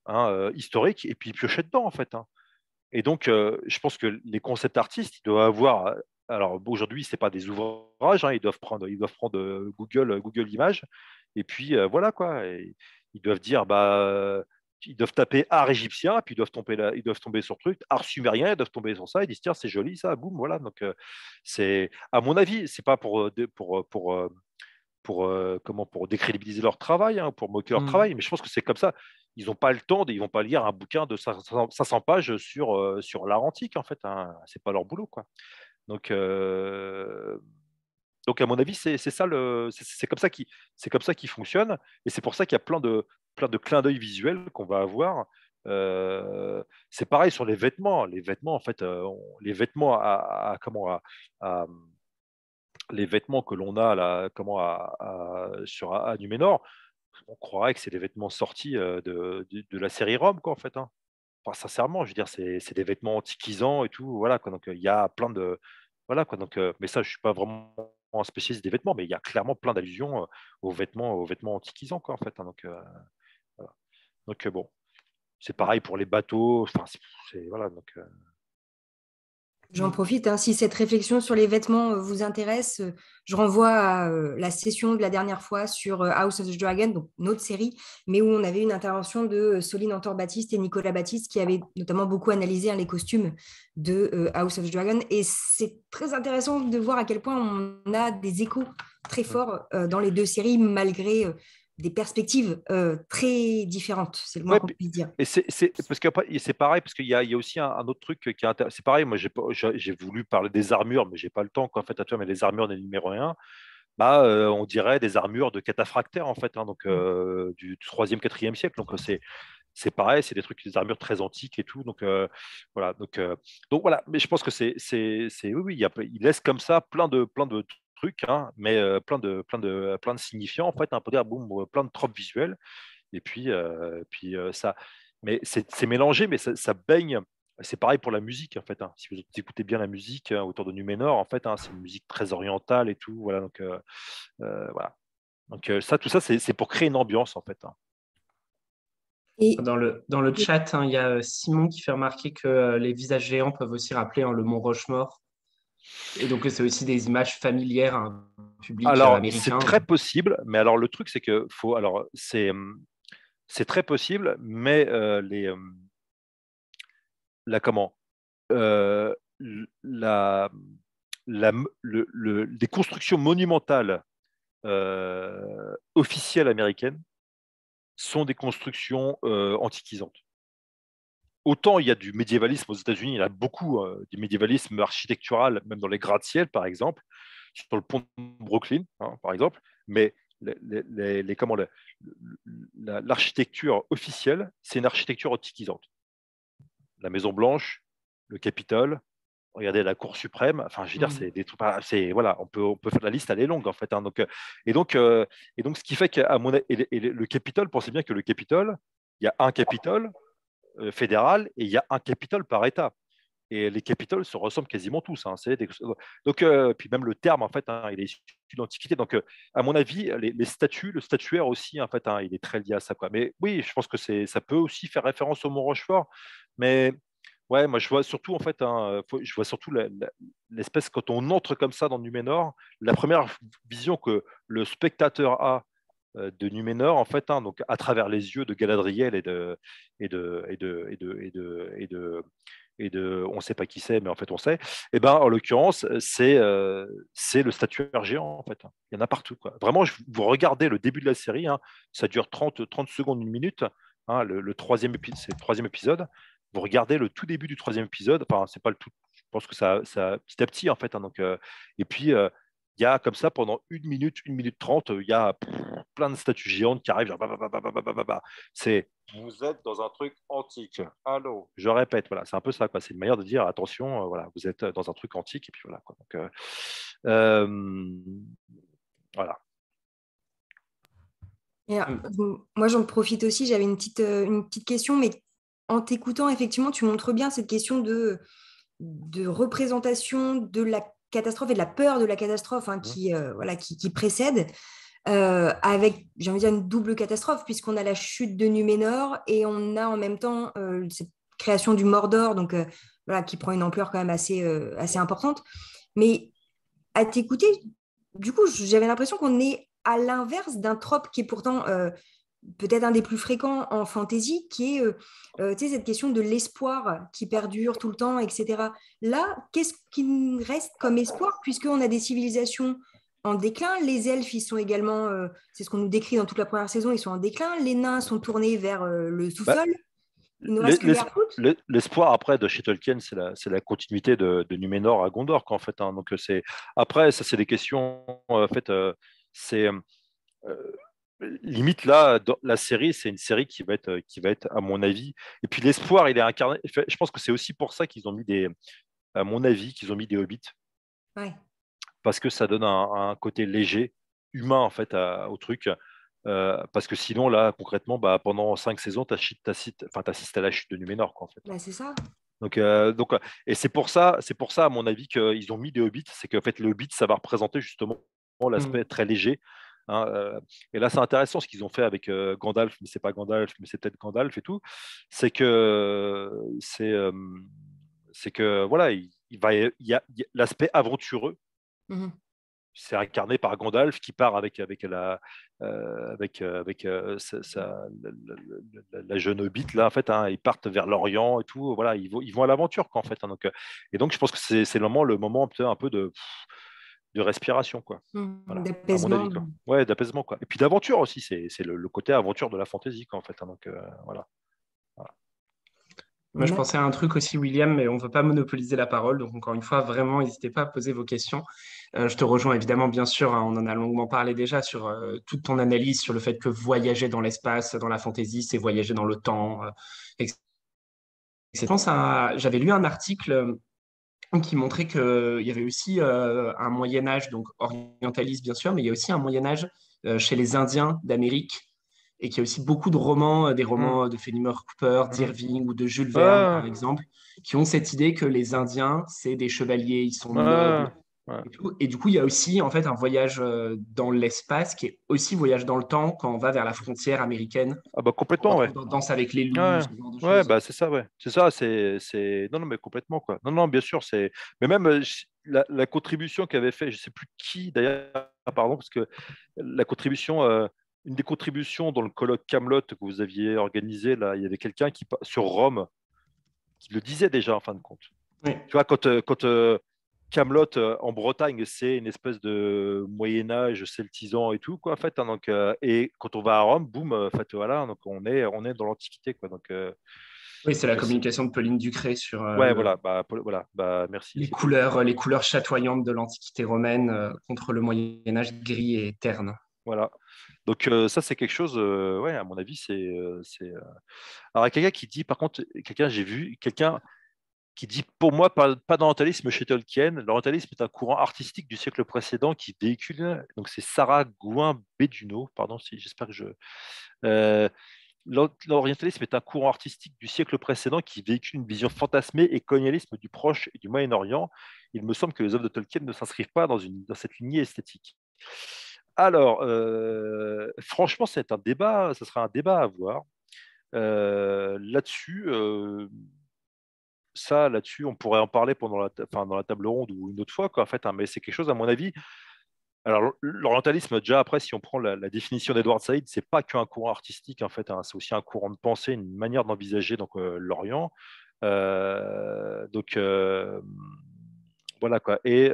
hein, historiques, et puis ils piochaient dedans en fait. Hein. Et donc, euh, je pense que les concepts artistes, ils doivent avoir. Euh, alors aujourd'hui, ce n'est pas des ouvrages, hein, ils doivent prendre, ils doivent prendre euh, Google, Google Images, et puis voilà quoi. ils doivent dire, bah, ils doivent taper art égyptien, puis ils doivent tomber, ils doivent tomber sur truc, art sumérien, ils doivent tomber sur ça, ils disent tiens c'est joli ça, boum voilà. Donc c'est, à mon avis, c'est pas pour pour pour pour, comment pour décrédibiliser leur travail, hein, pour moquer leur mmh. travail, mais je pense que c'est comme ça ils n'ont pas le temps, ils ils vont pas lire un bouquin de 500 pages sur, euh, sur l'art antique, en fait. Hein. C'est pas leur boulot, quoi. Donc, euh, donc à mon avis, c'est ça c'est comme ça qui, c'est fonctionne, et c'est pour ça qu'il y a plein de, plein de clins d'œil visuels qu'on va avoir. Euh, c'est pareil sur les vêtements. Les vêtements, en fait, les vêtements à, comment les vêtements que l'on a comment à, sur à, Numénor, on croirait que c'est des vêtements sortis de, la série Rome, quoi, en fait. Hein. Enfin, sincèrement, je veux dire, c'est des vêtements antiquisants et tout, voilà, quoi. Donc, il y a plein de. Voilà, quoi. Donc, mais ça, je ne suis pas vraiment un spécialiste des vêtements, mais il y a clairement plein d'allusions aux vêtements, aux vêtements antiquisants, quoi, en fait. Hein. Donc, donc, bon. C'est pareil pour les bateaux. Enfin, c'est. Voilà, donc. J'en profite, hein. si cette réflexion sur les vêtements euh, vous intéresse, euh, je renvoie à euh, la session de la dernière fois sur House of the Dragon, donc notre série, mais où on avait une intervention de Soline Antor-Baptiste et Nicolas Baptiste qui avaient notamment beaucoup analysé hein, les costumes de House of the Dragon. Et c'est très intéressant de voir à quel point on a des échos très forts dans les deux séries, malgré des perspectives euh, très différentes, c'est le moins qu'on puisse dire. Et c'est parce que c'est pareil parce qu'il y, a aussi un, autre truc qui est intéressant. c'est pareil. Moi, j'ai voulu parler des armures, mais je n'ai pas le temps. Quoi, en fait, à toi, mais les armures des numéro 1 bah, euh, on dirait des armures de cataphractaires en fait, hein, donc euh, du 3e, 4e siècle. Donc c'est c'est pareil, c'est des trucs, des armures très antiques et tout. Donc voilà, donc, voilà. Mais je pense que c'est, c'est, oui, il, laisse comme ça plein de, plein de trucs, hein, mais plein, de, plein, de, plein de signifiants, en fait, un peu dire, boum, plein de tropes visuels. Et puis, puis ça. Mais c'est mélangé, mais ça, baigne c'est pareil pour la musique en fait. Hein. Si vous écoutez bien la musique hein, autour de Numénor, en fait, c'est une musique très orientale et tout. Voilà, donc voilà. Donc ça, tout ça, c'est pour créer une ambiance en fait. Dans, le, dans le chat, il y a Simon qui fait remarquer que les visages géants peuvent aussi rappeler le Mont Rochemort. Et donc, c'est aussi des images familières à public américain. c'est très possible, mais alors le truc, c'est que faut. Alors, c'est hum, très possible, mais euh, les hum, comment euh, les constructions monumentales euh, officielles américaines sont des constructions antiquisantes autant il y a du médiévalisme aux États-Unis, il y a beaucoup, de hein, du médiévalisme architectural, même dans les gratte-ciel, par exemple, sur le pont de Brooklyn, hein, par exemple, mais les, comment, l'architecture officielle, c'est une architecture antiquisante. La Maison Blanche, le Capitole, regardez la Cour suprême. Enfin, je veux dire, mm. c'est des trucs. voilà, on peut on peut faire la liste, elle est longue en fait. Hein. donc euh, et donc euh, et donc ce qui fait qu'à mon le Capitole, pensez bien que le Capitole, il y a un Capitole, euh, fédéral et il y a un Capitole par État. Et les Capitoles se ressemblent quasiment tous. Hein. Donc, euh, puis même le terme, en fait, hein, il est issu de l'Antiquité. Donc, euh, à mon avis, les, statues, le statuaire aussi, en fait, hein, il est très lié à ça. Quoi. Mais oui, je pense que c'est ça peut aussi faire référence au Mont Rochefort. Mais ouais, moi, je vois surtout, en fait, hein, je vois surtout l'espèce, quand on entre comme ça dans Numénor, la première vision que le spectateur a euh, de Numenor, en fait, hein, donc à travers les yeux de Galadriel et de et de et de et de et de, et de, on ne sait pas qui c'est, mais en fait on sait. Et eh ben, en l'occurrence, c'est euh, c'est le statuaire géant en fait. Hein. Il y en a partout. Quoi. Vraiment, vous regardez le début de la série, hein, ça dure 30, 30 secondes, une minute. le, troisième c'est le troisième épisode. Vous regardez le tout début du troisième épisode. Enfin, c'est pas le tout. Je pense que ça, ça petit à petit en fait. donc, euh, et puis il y a comme ça pendant une minute, une minute trente, il y a plein de statues géantes qui arrivent. C'est vous êtes dans un truc antique. Allô. Je répète, voilà, c'est un peu ça. C'est une manière de dire attention, euh, voilà, vous êtes dans un truc antique et puis voilà. Donc, euh, euh, voilà. moi, j'en profite aussi. J'avais une petite, une petite question, mais en t'écoutant, effectivement, tu montres bien cette question de de représentation de la catastrophe et de la peur de la catastrophe hein, mmh. qui, euh, voilà, qui, précède, euh, avec, j'ai envie de dire, une double catastrophe, puisqu'on a la chute de Numénor et on a en même temps euh, cette création du Mordor, donc, voilà, qui prend une ampleur quand même assez, assez importante. Mais à t'écouter, du coup, j'avais l'impression qu'on est à l'inverse d'un trope qui est pourtant peut-être un des plus fréquents en fantasy, qui est euh, euh cette question de l'espoir qui perdure tout le temps, etc. Là, qu'est-ce qui reste comme espoir, puisqu'on a des civilisations en déclin, les elfes, ils sont également, euh, c'est ce qu'on nous décrit dans toute la première saison, ils sont en déclin, les nains sont tournés vers euh, le bah, sous-sol. L'espoir après de chez Tolkien, c'est la, la, continuité de, de, Numénor à Gondor, en fait. Hein. donc c'est après, ça c'est des questions. En fait, c'est limite là la série c'est une série qui va être euh, qui va à mon avis et puis l'espoir il est incarné je pense que c'est aussi pour ça qu'ils ont mis des à mon avis qu'ils ont mis des hobbits parce que ça donne un, côté léger humain en fait au truc euh, parce que sinon là concrètement bah, pendant cinq saisons tu assistes à la chute de Numénor quoi bah, c'est ça euh, et c'est pour ça, c'est pour ça, à mon avis, qu'ils ont mis des hobbits. C'est qu'en fait, le hobbit, ça va représenter justement l'aspect mmh. très léger Hein, euh, et là, c'est intéressant ce qu'ils ont fait avec euh, Gandalf, mais c'est pas Gandalf, mais c'est peut-être Gandalf et tout. C'est que c'est euh, c'est que voilà, il, va il y a, l'aspect aventureux. C'est mm-hmm. incarné par Gandalf qui part avec avec la avec avec la, jeune hobbit là en fait. Hein. ils partent vers l'Orient et tout. Voilà, ils vont ils vont à l'aventure quoi en fait. Hein, donc et donc je pense que c'est le moment le moment un peu de respiration, mmh, quoi. Ouais, d'apaisement, quoi. Et puis d'aventure aussi, c'est le, côté aventure de la fantaisie, quoi, en fait. Hein, donc, euh, voilà. Moi, je pensais à un truc aussi, William, mais on veut pas monopoliser la parole. Donc, encore une fois, vraiment, n'hésitez pas à poser vos questions. Euh, je te rejoins évidemment, bien sûr, hein, on en a longuement parlé déjà sur euh, toute ton analyse sur le fait que voyager dans l'espace, dans la fantaisie, c'est voyager dans le temps, etc. J'avais lu un article qui montrait qu'il euh, y avait aussi euh, un Moyen Âge, donc orientaliste bien sûr, mais il y a aussi un Moyen Âge euh, chez les Indiens d'Amérique et qu'il y a aussi beaucoup de romans, des romans mm. de Fenimore Cooper, mm. d'Irving ou de Jules ah. Verne, par exemple, qui ont cette idée que les Indiens, c'est des chevaliers, ils sont ah. nobles, et, du coup, il y a aussi en fait un voyage euh, dans l'espace qui est aussi voyage dans le temps quand on va vers la frontière américaine. Ah bah complètement, ouais. Dans Danse avec les loups. Ouais, bah c'est ça, ouais. C'est ça, c'est non non mais complètement quoi. Non non, bien sûr, c'est mais même euh, la, contribution qu'avait fait, je sais plus qui d'ailleurs, pardon, parce que la contribution. Euh, une des contributions dans le colloque Camelot que vous aviez organisé, là, il y avait quelqu'un qui sur Rome qui le disait déjà en fin de compte. Oui. Tu vois, quand, quand Camelot euh, en Bretagne, c'est une espèce de Moyen Âge celtisant et tout quoi. En fait, hein, donc euh, et quand on va à Rome, boum, voilà, donc on est on est dans l'Antiquité quoi. Donc euh, oui, c'est la communication de Pauline Ducré sur. ouais, voilà, bah, voilà, bah, merci. Les couleurs, les couleurs chatoyantes de l'Antiquité romaine contre le Moyen Âge gris et terne. Voilà. Donc ça, c'est quelque chose, ouais, à mon avis, c'est... y a quelqu'un qui dit, par contre, quelqu'un, j'ai vu, quelqu'un qui dit pour moi pas, d'orientalisme chez Tolkien. L'orientalisme est un courant artistique du siècle précédent qui véhicule, donc c'est Sarah Gouin Béduneau, pardon si j'espère que je. Euh, l'orientalisme est un courant artistique du siècle précédent qui véhicule une vision fantasmée et colonialisme du Proche et du Moyen-Orient. Il me semble que les œuvres de Tolkien ne s'inscrivent pas dans, une, dans cette lignée esthétique. Alors, euh, franchement, c'est un débat, ça sera un débat à avoir. Euh, là-dessus, ça, là-dessus, on pourrait en parler pendant la, dans la table ronde ou une autre fois, quoi, en fait, hein, mais c'est quelque chose, à mon avis. Alors, l'orientalisme, déjà après, si on prend la, la définition d'Edward Said, c'est pas qu'un courant artistique, en fait, hein, c'est aussi un courant de pensée, une manière d'envisager donc euh, l'Orient. Euh, donc, euh, voilà quoi. Et,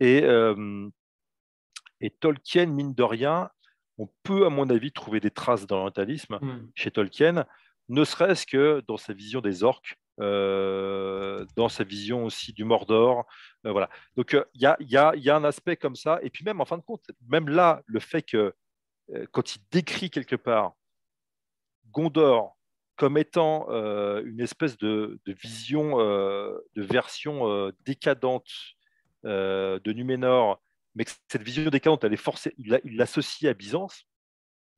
et, et Tolkien, mine de rien, on peut, à mon avis, trouver des traces d'orientalisme hmm. chez Tolkien, ne serait-ce que dans sa vision des orques, euh, dans sa vision aussi du Mordor. Euh, voilà. Donc euh, il y a, un aspect comme ça. Et puis même en fin de compte, même là, le fait que quand il décrit quelque part Gondor comme étant une espèce de, vision, de version décadente de Numénor, mais que cette vision décadente, elle est forcée, il l'associe à Byzance,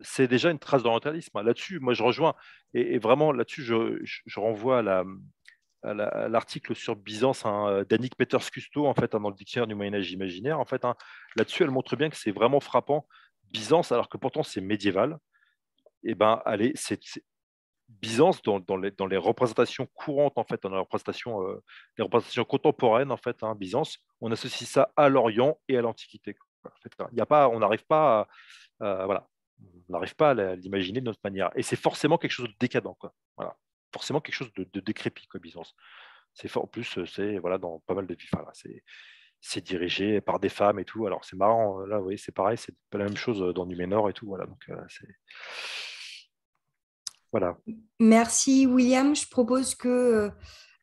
c'est déjà une trace d'orientalisme. Hein. Là-dessus, moi, je rejoins, et, vraiment, là-dessus, je, renvoie à l'article sur Byzance hein, euh, d'Annick Peters-Custo, en fait, hein, dans le dictionnaire du Moyen-Âge imaginaire. En fait, là-dessus, elle montre bien que c'est vraiment frappant. Byzance, alors que pourtant c'est médiéval, et eh ben, allez, c'est, Byzance dans, les, représentations courantes en fait, dans les représentations, euh, représentations contemporaines en fait, Byzance, on associe ça à l'Orient et à l'Antiquité. Il a pas, on n'arrive pas, à, voilà on n'arrive pas à l'imaginer de notre manière. Et c'est forcément quelque chose de décadent, quoi. Voilà, forcément quelque chose de, décrépit, comme Byzance. C'est En plus, euh, c'est voilà, dans pas mal de enfin, c'est dirigé par des femmes et tout. Alors c'est marrant. Euh, là, vous voyez, c'est pareil, c'est pas la même chose euh, dans Numénor et tout. Voilà, donc c'est voilà. Merci William. Je propose que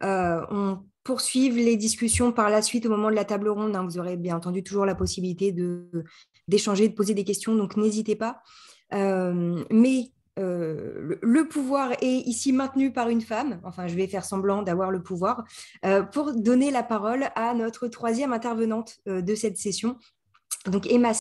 euh, on poursuive les discussions par la suite au moment de la table ronde. Hein. Vous aurez bien entendu toujours la possibilité de d'échanger, de poser des questions. Donc n'hésitez pas. Euh, mais euh, le, pouvoir est ici maintenu par une femme, enfin je vais faire semblant d'avoir le pouvoir, euh, pour donner la parole à notre troisième intervenante de cette session, donc Emma